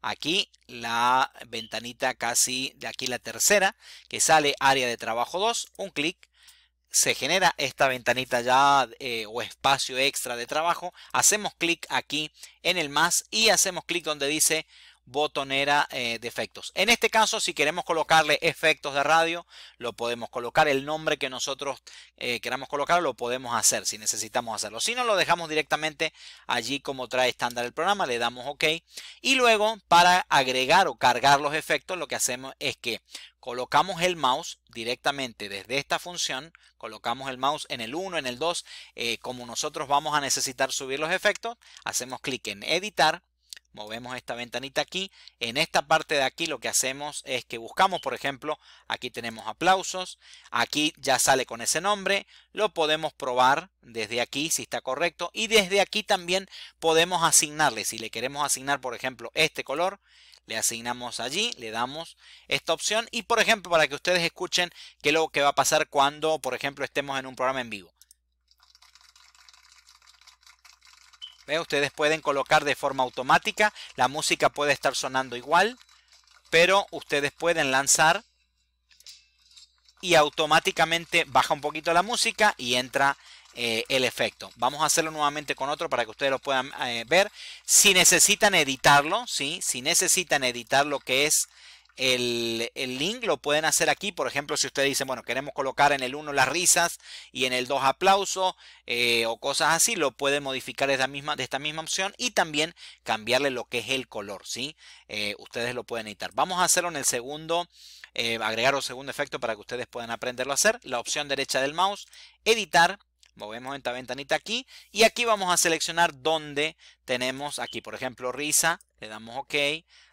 aquí la ventanita casi de aquí la tercera que sale área de trabajo 2, un clic se genera esta ventanita ya eh, o espacio extra de trabajo, hacemos clic aquí en el más y hacemos clic donde dice botonera eh, de efectos. En este caso, si queremos colocarle efectos de radio, lo podemos colocar. El nombre que nosotros eh, queramos colocar lo podemos hacer si necesitamos hacerlo. Si no, lo dejamos directamente allí como trae estándar el programa. Le damos OK. Y luego, para agregar o cargar los efectos, lo que hacemos es que colocamos el mouse directamente desde esta función, colocamos el mouse en el 1, en el 2, eh, como nosotros vamos a necesitar subir los efectos, hacemos clic en editar movemos esta ventanita aquí. En esta parte de aquí lo que hacemos es que buscamos, por ejemplo, aquí tenemos aplausos, aquí ya sale con ese nombre, lo podemos probar desde aquí si está correcto y desde aquí también podemos asignarle, si le queremos asignar, por ejemplo, este color, le asignamos allí, le damos esta opción y por ejemplo para que ustedes escuchen qué es lo que va a pasar cuando por ejemplo estemos en un programa en vivo. ¿eh? Ustedes pueden colocar de forma automática, la música puede estar sonando igual, pero ustedes pueden lanzar y automáticamente baja un poquito la música y entra eh, el efecto. Vamos a hacerlo nuevamente con otro para que ustedes lo puedan eh, ver. Si necesitan editarlo, ¿sí? si necesitan editar lo que es el, el, link lo pueden hacer aquí. Por ejemplo, si ustedes dicen, bueno, queremos colocar en el 1 las risas y en el 2 aplauso eh, o cosas así, lo pueden modificar de esta, misma, de esta misma opción y también cambiarle lo que es el color, ¿sí? Eh, ustedes lo pueden editar. Vamos a hacerlo en el segundo, eh, agregar un segundo efecto para que ustedes puedan aprenderlo a hacer. La opción derecha del mouse, editar. Movemos esta ventanita aquí y aquí vamos a seleccionar donde tenemos aquí, por ejemplo, risa, le damos OK,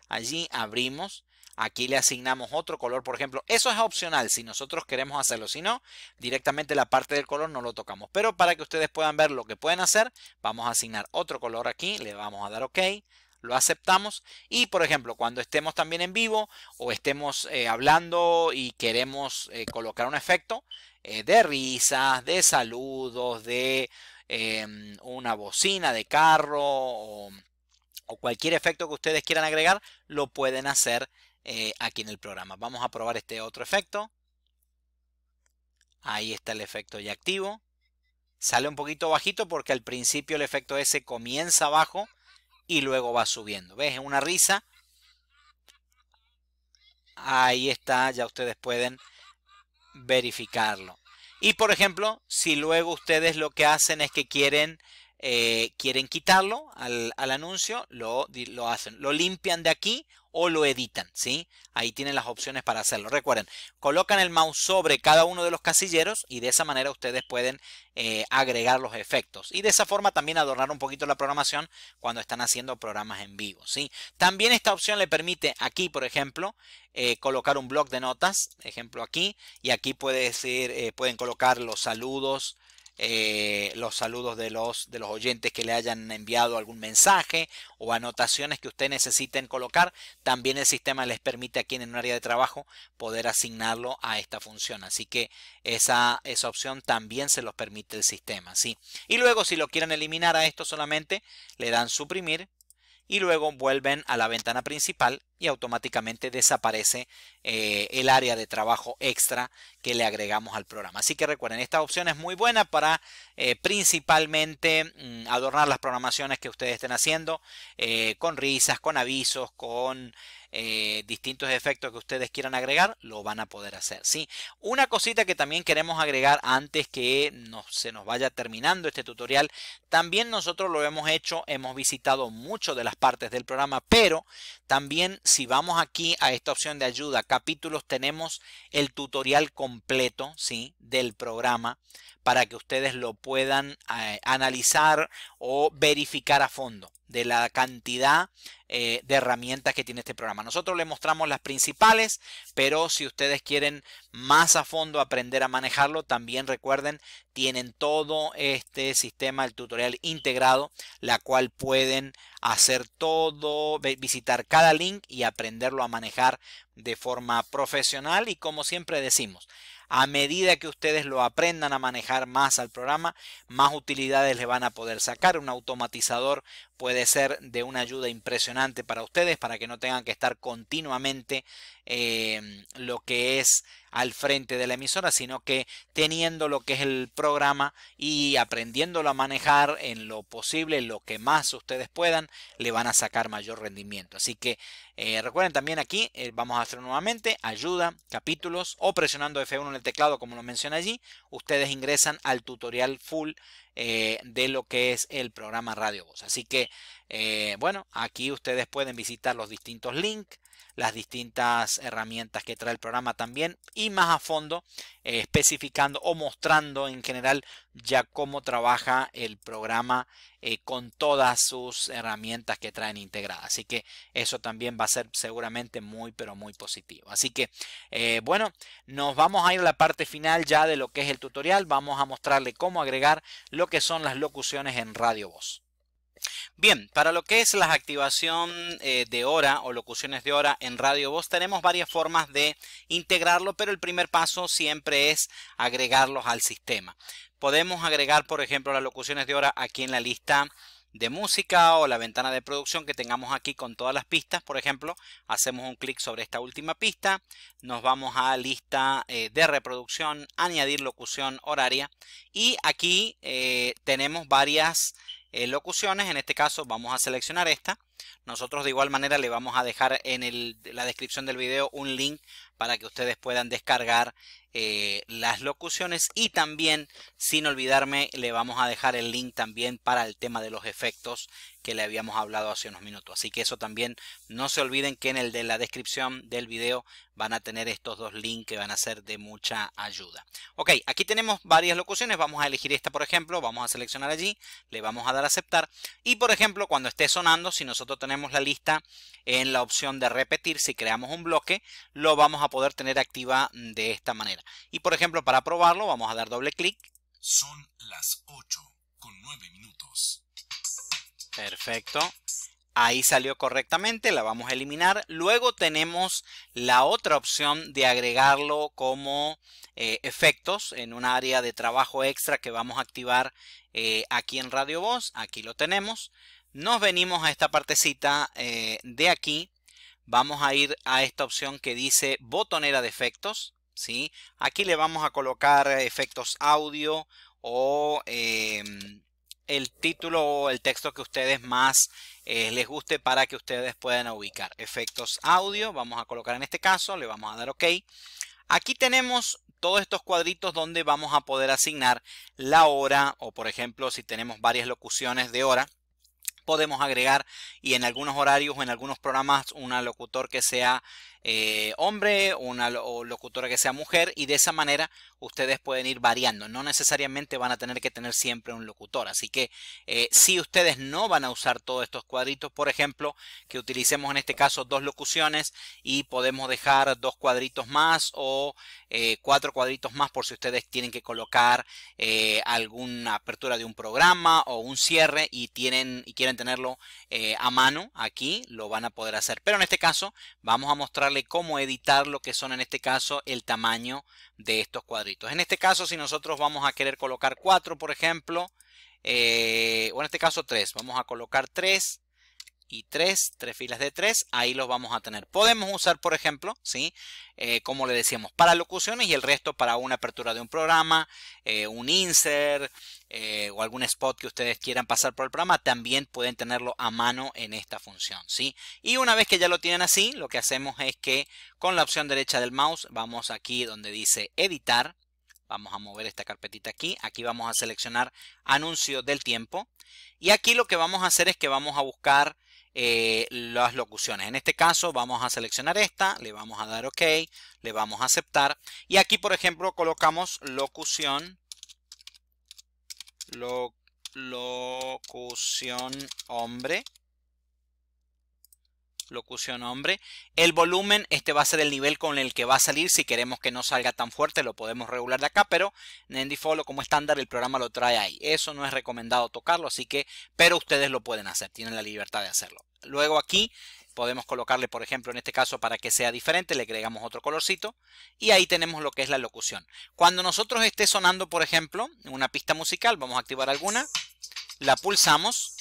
allí abrimos Aquí le asignamos otro color, por ejemplo. Eso es opcional si nosotros queremos hacerlo. Si no, directamente la parte del color no lo tocamos. Pero para que ustedes puedan ver lo que pueden hacer, vamos a asignar otro color aquí. Le vamos a dar OK lo aceptamos y por ejemplo cuando estemos también en vivo o estemos eh, hablando y queremos eh, colocar un efecto eh, de risas, de saludos, de em, una bocina de carro o, o cualquier efecto que ustedes quieran agregar, lo pueden hacer eh, aquí en el programa. Vamos a probar este otro efecto. Ahí está el efecto ya activo. Sale un poquito bajito porque al principio el efecto ese comienza abajo y luego va subiendo. ¿Ves? una risa. Ahí está, ya ustedes pueden verificarlo. Y por ejemplo, si luego ustedes lo que hacen es que quieren eh, quieren quitarlo al, anuncio, lo, hacen, lo limpian de aquí o lo editan, ¿sí? Ahí tienen las opciones para hacerlo. Recuerden, colocan el mouse sobre cada uno de los casilleros y de esa manera ustedes pueden eh, agregar los efectos. Y de esa forma también adornar un poquito la programación cuando están haciendo programas en vivo, ¿sí? También esta opción le permite aquí, por ejemplo, eh, colocar un blog de notas, ejemplo aquí, y aquí puede decir, pueden colocar los saludos, eh, los saludos de los, de los oyentes que le hayan enviado algún mensaje o anotaciones que usted necesiten colocar. También el sistema les permite aquí en un área de trabajo poder asignarlo a esta función. Así que esa, esa opción también se los permite el sistema. ¿sí? Y luego si lo quieren eliminar a esto solamente le dan suprimir y luego vuelven a la ventana principal y automáticamente desaparece eh, el área de trabajo extra que le agregamos al programa. Así que recuerden, esta opción es muy buena para eh, principalmente mm, adornar las programaciones que ustedes estén haciendo eh, con risas, con avisos, con distintos efectos que ustedes quieran agregar, lo van a poder hacer. Una cosita que también queremos agregar antes que se nos vaya terminando este tutorial, también nosotros lo hemos hecho, hemos visitado mucho de las partes del programa, pero también si vamos aquí a esta opción de ayuda, capítulos, tenemos el tutorial completo ¿sí? del programa para que ustedes lo puedan eh, analizar o verificar a fondo de la cantidad eh, de herramientas que tiene este programa. Nosotros le mostramos las principales, pero si ustedes quieren más a fondo aprender a manejarlo, también recuerden, tienen todo este sistema, el tutorial integrado, la cual pueden hacer todo, visitar cada link y aprenderlo a manejar de forma profesional y como siempre decimos, a medida que ustedes lo aprendan a manejar más al programa, más utilidades le van a poder sacar. Un automatizador puede ser de una ayuda impresionante para ustedes, para que no tengan que estar continuamente em, lo que es al frente de la emisora, sino que teniendo lo que es el programa y aprendiéndolo a manejar en lo posible, lo que más ustedes puedan, le van a sacar mayor rendimiento. Así que eh, recuerden también aquí, eh, vamos a hacer nuevamente, ayuda, capítulos o presionando F1 en el teclado como lo mencioné allí, ustedes ingresan al tutorial full eh, de lo que es el programa Radio Voz. Así que, bueno, aquí ustedes pueden visitar los distintos links, las distintas herramientas que trae el programa también y más a fondo eh, especificando o mostrando en general ya cómo trabaja el programa eh, con todas sus herramientas que traen integradas. Así que eso también va a ser seguramente muy pero muy positivo. Así que eh, bueno, nos vamos a ir a la parte final ya de lo que es el tutorial. Vamos a mostrarle cómo agregar lo que son las locuciones en Radio Voz. Bien, para lo que es la activación eh, de hora o locuciones de hora en Radio Voz, tenemos varias formas de integrarlo, pero el primer paso siempre es agregarlos al sistema. Podemos agregar, por ejemplo, las locuciones de hora aquí en la lista de música o la ventana de producción que tengamos aquí con todas las pistas. Por ejemplo, hacemos un clic sobre esta última pista, nos vamos a lista eh, de reproducción, añadir locución horaria y aquí eh, tenemos varias en eh, locuciones. En este caso vamos a seleccionar esta nosotros de igual manera le vamos a dejar en la descripción del video un link para que ustedes puedan descargar eh, las locuciones y también, sin olvidarme, le vamos a dejar el link también para el tema de los efectos que le habíamos hablado hace unos minutos. Así que eso también, no se olviden que en el de la descripción del video van a tener estos dos links que van a ser de mucha ayuda. Ok, aquí tenemos varias locuciones, vamos a elegir esta por ejemplo, vamos a seleccionar allí, le vamos a dar a aceptar y por ejemplo cuando esté sonando, si nosotros tenemos la lista en la opción de repetir, si creamos un bloque, lo vamos a poder tener activa mm, de esta manera. Y por ejemplo, para probarlo, vamos a dar doble clic. Son las 8 con 9 minutos. Perfecto. Ahí salió correctamente, la vamos a eliminar. Luego tenemos la otra opción de agregarlo como eh, efectos en un área de trabajo extra que vamos a activar eh, aquí en Radio Voz. Aquí lo tenemos. Nos venimos a esta partecita eh, de aquí. Vamos a ir a esta opción que dice botonera de efectos. ¿sí? Aquí le vamos a colocar efectos audio o em, el título o el texto que ustedes más eh, les guste para que ustedes puedan ubicar. Efectos audio, vamos a colocar en este caso, le vamos a dar OK. Aquí tenemos todos estos cuadritos donde vamos a poder asignar la hora o por ejemplo si tenemos varias locuciones de hora podemos agregar y en algunos horarios o en algunos programas un locutor que sea eh, hombre, una locutora que sea mujer, y de esa manera ustedes pueden ir variando. No necesariamente van a tener que tener siempre un locutor. Así que eh, si ustedes no van a usar todos estos cuadritos, por ejemplo, que utilicemos en este caso dos locuciones y podemos dejar dos cuadritos más o eh, cuatro cuadritos más por si ustedes tienen que colocar alguna apertura de un programa o un cierre y tienen y quieren tenerlo a mano aquí, lo van a poder hacer. Pero en este caso vamos a mostrarles cómo editar lo que son en este caso el tamaño de estos cuadritos. En este caso, si nosotros vamos a querer colocar 4, por ejemplo, eh, o en este caso 3, vamos a colocar 3 y tres, tres filas de tres, ahí los vamos a tener. Podemos usar, por ejemplo, ¿sí? Eh, como le decíamos, para locuciones y el resto para una apertura de un programa, eh, un insert eh, o algún spot que ustedes quieran pasar por el programa, también pueden tenerlo a mano en esta función. ¿sí? Y una vez que ya lo tienen así, lo que hacemos es que con la opción derecha del mouse vamos aquí donde dice editar, Vamos a mover esta carpetita aquí. Aquí vamos a seleccionar anuncio del tiempo. Y aquí lo que vamos a hacer es que vamos a buscar eh, las locuciones. En este caso vamos a seleccionar esta, le vamos a dar OK, le vamos a aceptar y aquí por ejemplo colocamos locución, locución hombre locución hombre. El volumen, este va a ser el nivel con el que va a salir. Si queremos que no salga tan fuerte, lo podemos regular de acá, pero en default como estándar el programa lo trae ahí. Eso no es recomendado tocarlo, así que, pero ustedes lo pueden hacer, tienen la libertad de hacerlo. Luego aquí podemos colocarle, por ejemplo, en este caso para que sea diferente, le agregamos otro colorcito y ahí tenemos lo que es la locución. Cuando nosotros esté sonando, por ejemplo, una pista musical, vamos a activar alguna, la pulsamos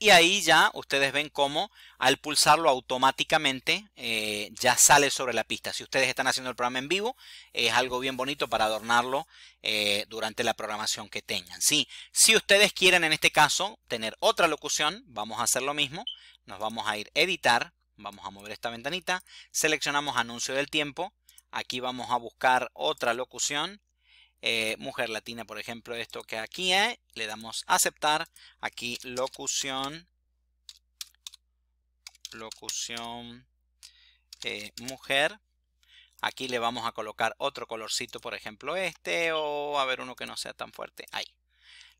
Y ahí ya ustedes ven cómo al pulsarlo automáticamente eh, ya sale sobre la pista. Si ustedes están haciendo el programa en vivo, es algo bien bonito para adornarlo eh, durante la programación que tengan. Sí, si ustedes quieren en este caso tener otra locución, vamos a hacer lo mismo. Nos vamos a ir a editar, vamos a mover esta ventanita, seleccionamos anuncio del tiempo, aquí vamos a buscar otra locución eh, mujer latina, por ejemplo, esto que aquí hay, eh, le damos a aceptar, aquí locución, locución eh, mujer, aquí le vamos a colocar otro colorcito, por ejemplo este, o a ver uno que no sea tan fuerte, ahí.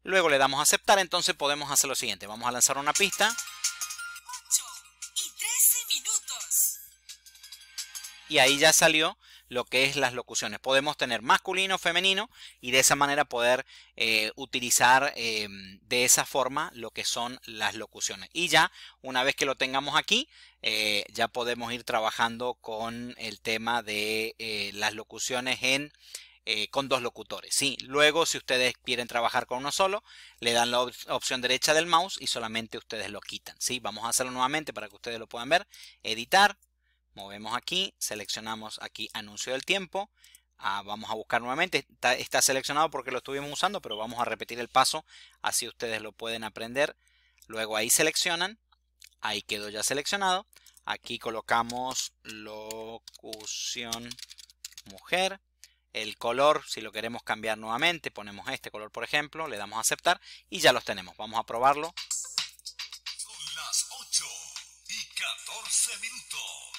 Luego le damos a aceptar, entonces podemos hacer lo siguiente, vamos a lanzar una pista. Y ahí ya salió lo que es las locuciones. Podemos tener masculino, femenino y de esa manera poder eh, utilizar em, de esa forma lo que son las locuciones. Y ya una vez que lo tengamos aquí, eh, ya podemos ir trabajando con el tema de eh, las locuciones en... con dos locutores. ¿sí? Luego, si ustedes quieren trabajar con uno solo, le dan la opción derecha del mouse y solamente ustedes lo quitan. ¿sí? Vamos a hacerlo nuevamente para que ustedes lo puedan ver. Editar, Movemos aquí, seleccionamos aquí anuncio del tiempo. Ah, vamos a buscar nuevamente. Está, está, seleccionado porque lo estuvimos usando, pero vamos a repetir el paso. Así ustedes lo pueden aprender. Luego ahí seleccionan. Ahí quedó ya seleccionado. Aquí colocamos locución mujer. El color, si lo queremos cambiar nuevamente, ponemos este color, por ejemplo. Le damos a aceptar y ya los tenemos. Vamos a probarlo. Son las 8 y 14 minutos.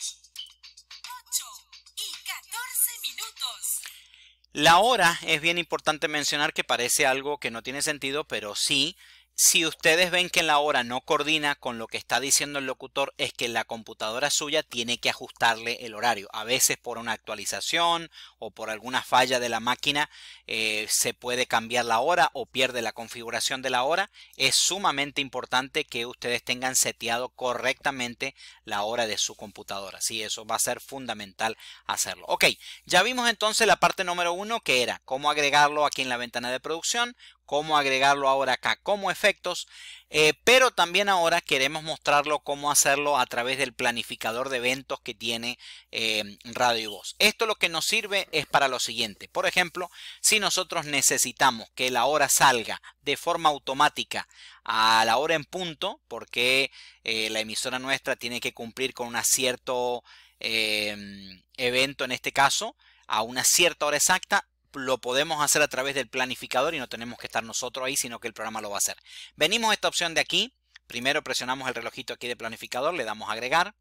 La hora es bien importante mencionar que parece algo que no tiene sentido, pero sí si ustedes ven que la hora no coordina con lo que está diciendo el locutor, es que la computadora suya tiene que ajustarle el horario. A veces por una actualización o por alguna falla de la máquina eh, se puede cambiar la hora o pierde la configuración de la hora. Es sumamente importante que ustedes tengan seteado correctamente la hora de su computadora. Así eso va a ser fundamental hacerlo. Ok, ya vimos entonces la parte número uno que era cómo agregarlo aquí en la ventana de producción, cómo agregarlo ahora acá como efectos, eh, pero también ahora queremos mostrarlo cómo hacerlo a través del planificador de eventos que tiene eh, Radio Radio Voz. Esto lo que nos sirve es para lo siguiente. Por ejemplo, si nosotros necesitamos que la hora salga de forma automática a la hora en punto, porque eh, la emisora nuestra tiene que cumplir con un cierto evento en este caso, a una cierta hora exacta, lo podemos hacer a través del planificador y no tenemos que estar nosotros ahí, sino que el programa lo va a hacer. Venimos a esta opción de aquí. Primero presionamos el relojito aquí de planificador, le damos agregar.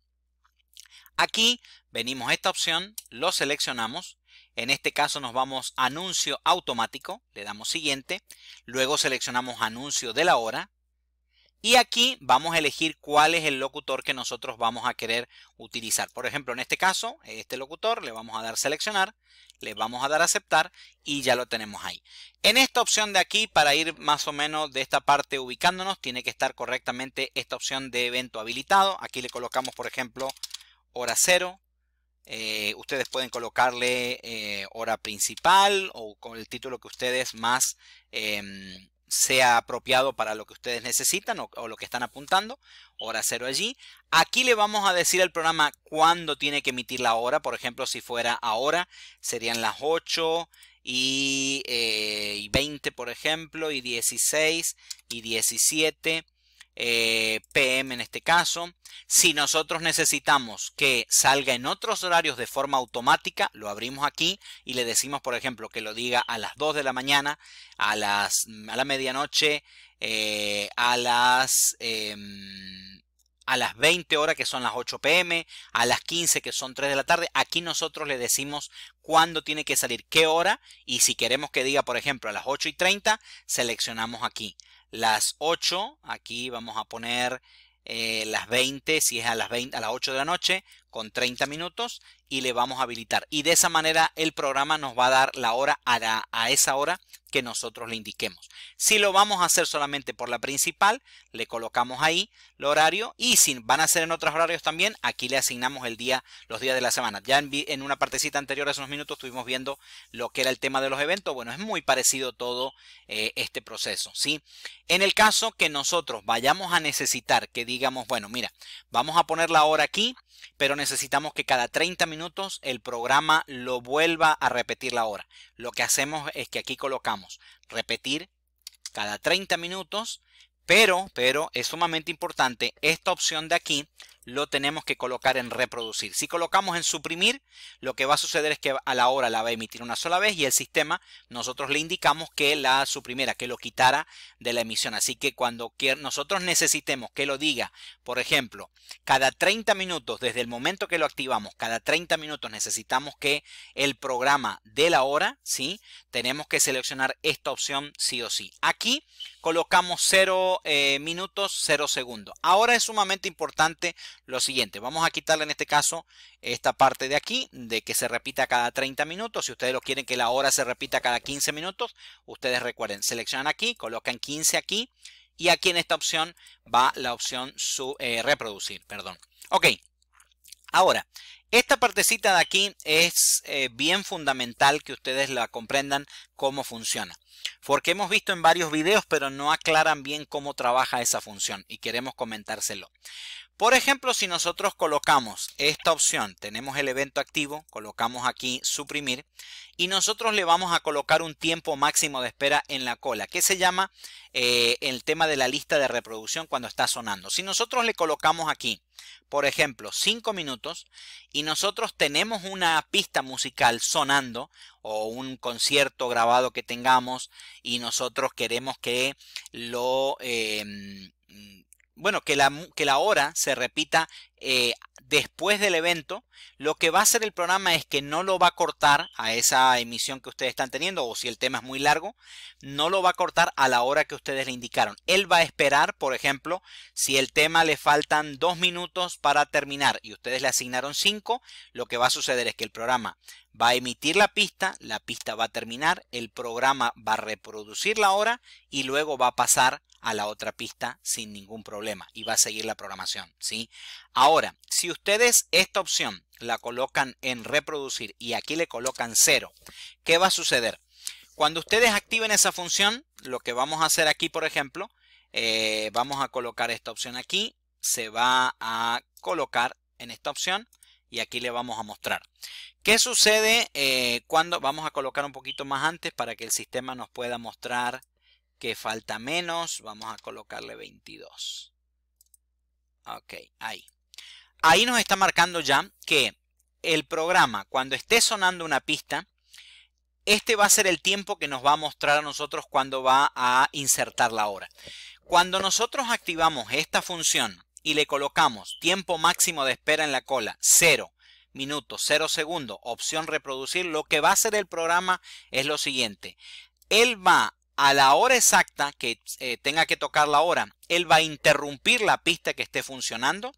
Aquí venimos a esta opción, lo seleccionamos. En este caso nos vamos a anuncio automático, le damos siguiente. Luego seleccionamos anuncio de la hora, y aquí vamos a elegir cuál es el locutor que nosotros vamos a querer utilizar. Por ejemplo, en este caso, este locutor le vamos a dar seleccionar, le vamos a dar aceptar y ya lo tenemos ahí. En esta opción de aquí, para ir más o menos de esta parte ubicándonos, tiene que estar correctamente esta opción de evento habilitado. Aquí le colocamos, por ejemplo, hora cero. Eh, ustedes pueden colocarle eh, hora principal o con el título que ustedes más... Em, sea apropiado para lo que ustedes necesitan o, lo que están apuntando. Hora cero allí. Aquí le vamos a decir al programa cuándo tiene que emitir la hora. Por ejemplo, si fuera ahora, serían las 8 y, eh, y 20, por ejemplo, y 16 y 17 eh, PM en este caso. Si nosotros necesitamos que salga en otros horarios de forma automática, lo abrimos aquí y le decimos, por ejemplo, que lo diga a las 2 de la mañana, a, las, mm, a la medianoche, eh, a las... Em, a las 20 horas que son las 8 pm, a las 15 que son 3 de la tarde. Aquí nosotros le decimos cuándo tiene que salir, qué hora y si queremos que diga, por ejemplo, a las 8 y 30, seleccionamos aquí las 8. Aquí vamos a poner eh, las 20, si es a las, 20, a las 8 de la noche, con 30 minutos y le vamos a habilitar. Y de esa manera el programa nos va a dar la hora a, a, esa hora que nosotros le indiquemos. Si lo vamos a hacer solamente por la principal, le colocamos ahí el horario y si van a ser en otros horarios también, aquí le asignamos el día, los días de la semana. Ya en, una partecita anterior hace unos minutos estuvimos viendo lo que era el tema de los eventos. Bueno, es muy parecido todo eh, este proceso, ¿sí? En el caso que nosotros vayamos a necesitar que digamos, bueno, mira, vamos a poner la hora aquí, pero necesitamos que cada 30 minutos el programa lo vuelva a repetir la hora. Lo que hacemos es que aquí colocamos repetir cada 30 minutos, pero, pero es sumamente importante esta opción de aquí lo tenemos que colocar en reproducir. Si colocamos en suprimir, lo que va a suceder es que a la hora la va a emitir una sola vez y el sistema nosotros le indicamos que la suprimiera, que lo quitara de la emisión. Así que cuando nosotros necesitemos que lo diga, por ejemplo, cada 30 minutos, desde el momento que lo activamos, cada 30 minutos necesitamos que el programa de la hora, ¿sí? Tenemos que seleccionar esta opción sí o sí. Aquí colocamos 0 eh, minutos, 0 segundos. Ahora es sumamente importante lo siguiente. Vamos a quitarle en este caso esta parte de aquí, de que se repita cada 30 minutos. Si ustedes lo quieren que la hora se repita cada 15 minutos, ustedes recuerden, seleccionan aquí, colocan 15 aquí y aquí en esta opción va la opción su, eh, reproducir. Perdón. Ok, ahora esta partecita de aquí es eh, bien fundamental que ustedes la comprendan cómo funciona. Porque hemos visto en varios videos, pero no aclaran bien cómo trabaja esa función y queremos comentárselo. Por ejemplo, si nosotros colocamos esta opción, tenemos el evento activo, colocamos aquí suprimir y nosotros le vamos a colocar un tiempo máximo de espera en la cola, que se llama eh, el tema de la lista de reproducción cuando está sonando. Si nosotros le colocamos aquí, por ejemplo, 5 minutos y nosotros tenemos una pista musical sonando o un concierto grabado que tengamos y nosotros queremos que lo... Em, bueno, que la, que la hora se repita después del evento, lo que va a hacer el programa es que no lo va a cortar a esa emisión que ustedes están teniendo, o si el tema es muy largo, no lo va a cortar a la hora que ustedes le indicaron. Él va a esperar, por ejemplo, si el tema le faltan dos minutos para terminar y ustedes le asignaron cinco, lo que va a suceder es que el programa va a emitir la pista, la pista va a terminar, el programa va a reproducir la hora y luego va a pasar a la otra pista sin ningún problema y va a seguir la programación, ¿sí? Ahora, si ustedes esta opción la colocan en reproducir y aquí le colocan 0, ¿qué va a suceder? Cuando ustedes activen esa función, lo que vamos a hacer aquí, por ejemplo, eh, vamos a colocar esta opción aquí, se va a colocar en esta opción y aquí le vamos a mostrar. ¿Qué sucede eh, cuando vamos a colocar un poquito más antes para que el sistema nos pueda mostrar que falta menos? Vamos a colocarle 22. Ok, ahí ahí nos está marcando ya que el programa, cuando esté sonando una pista, este va a ser el tiempo que nos va a mostrar a nosotros cuando va a insertar la hora. Cuando nosotros activamos esta función y le colocamos tiempo máximo de espera en la cola 0 minutos 0 segundos, opción reproducir, lo que va a hacer el programa es lo siguiente. Él va a la hora exacta que eh, tenga que tocar la hora, él va a interrumpir la pista que esté funcionando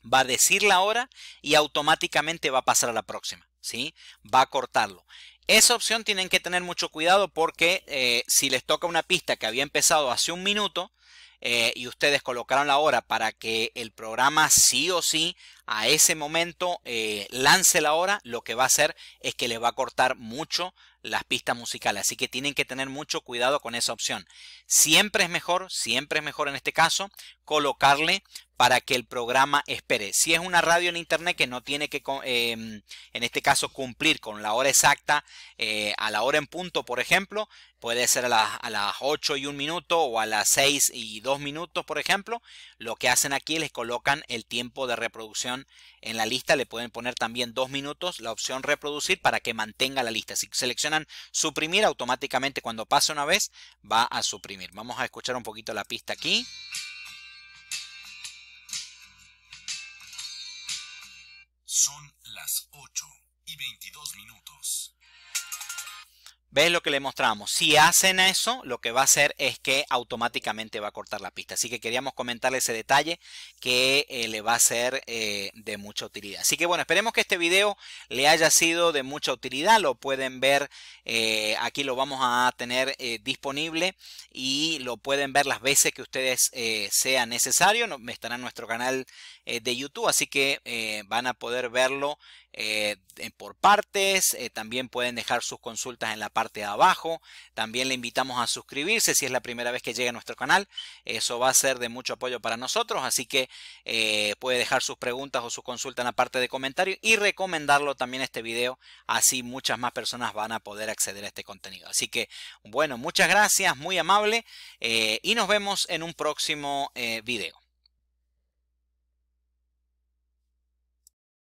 va a decir la hora y automáticamente va a pasar a la próxima, ¿sí? Va a cortarlo. Esa opción tienen que tener mucho cuidado porque eh, si les toca una pista que había empezado hace un minuto eh, y ustedes colocaron la hora para que el programa sí o sí a ese momento eh, lance la hora, lo que va a hacer es que les va a cortar mucho las pistas musicales. Así que tienen que tener mucho cuidado con esa opción. Siempre es mejor, siempre es mejor en este caso, colocarle para que el programa espere. Si es una radio en internet que no tiene que, em, en este caso, cumplir con la hora exacta, eh, a la hora en punto, por ejemplo, puede ser a, las 8 y un minuto o a las 6 y 2 minutos, por ejemplo, lo que hacen aquí les colocan el tiempo de reproducción en la lista, le pueden poner también dos minutos la opción reproducir para que mantenga la lista. Si seleccionan suprimir, automáticamente cuando pasa una vez va a suprimir. Vamos a escuchar un poquito la pista aquí. Son las 8 y 22 minutos. ¿Ves lo que le mostramos? Si hacen eso, lo que va a hacer es que automáticamente va a cortar la pista. Así que queríamos comentarle ese detalle que eh, le va a ser eh, de mucha utilidad. Así que bueno, esperemos que este video le haya sido de mucha utilidad. Lo pueden ver, eh, aquí lo vamos a tener disponible y lo pueden ver las veces que ustedes sea necesario. No, estará en nuestro canal de YouTube, así que van a poder verlo eh, por partes, eh, también pueden dejar sus consultas en la parte de abajo, también le invitamos a suscribirse si es la primera vez que llega a nuestro canal, eso va a ser de mucho apoyo para nosotros, así que eh, puede dejar sus preguntas o sus consultas en la parte de comentarios y recomendarlo también este video, así muchas más personas van a poder acceder a este contenido. Así que bueno, muchas gracias, muy amable y nos vemos en un próximo video.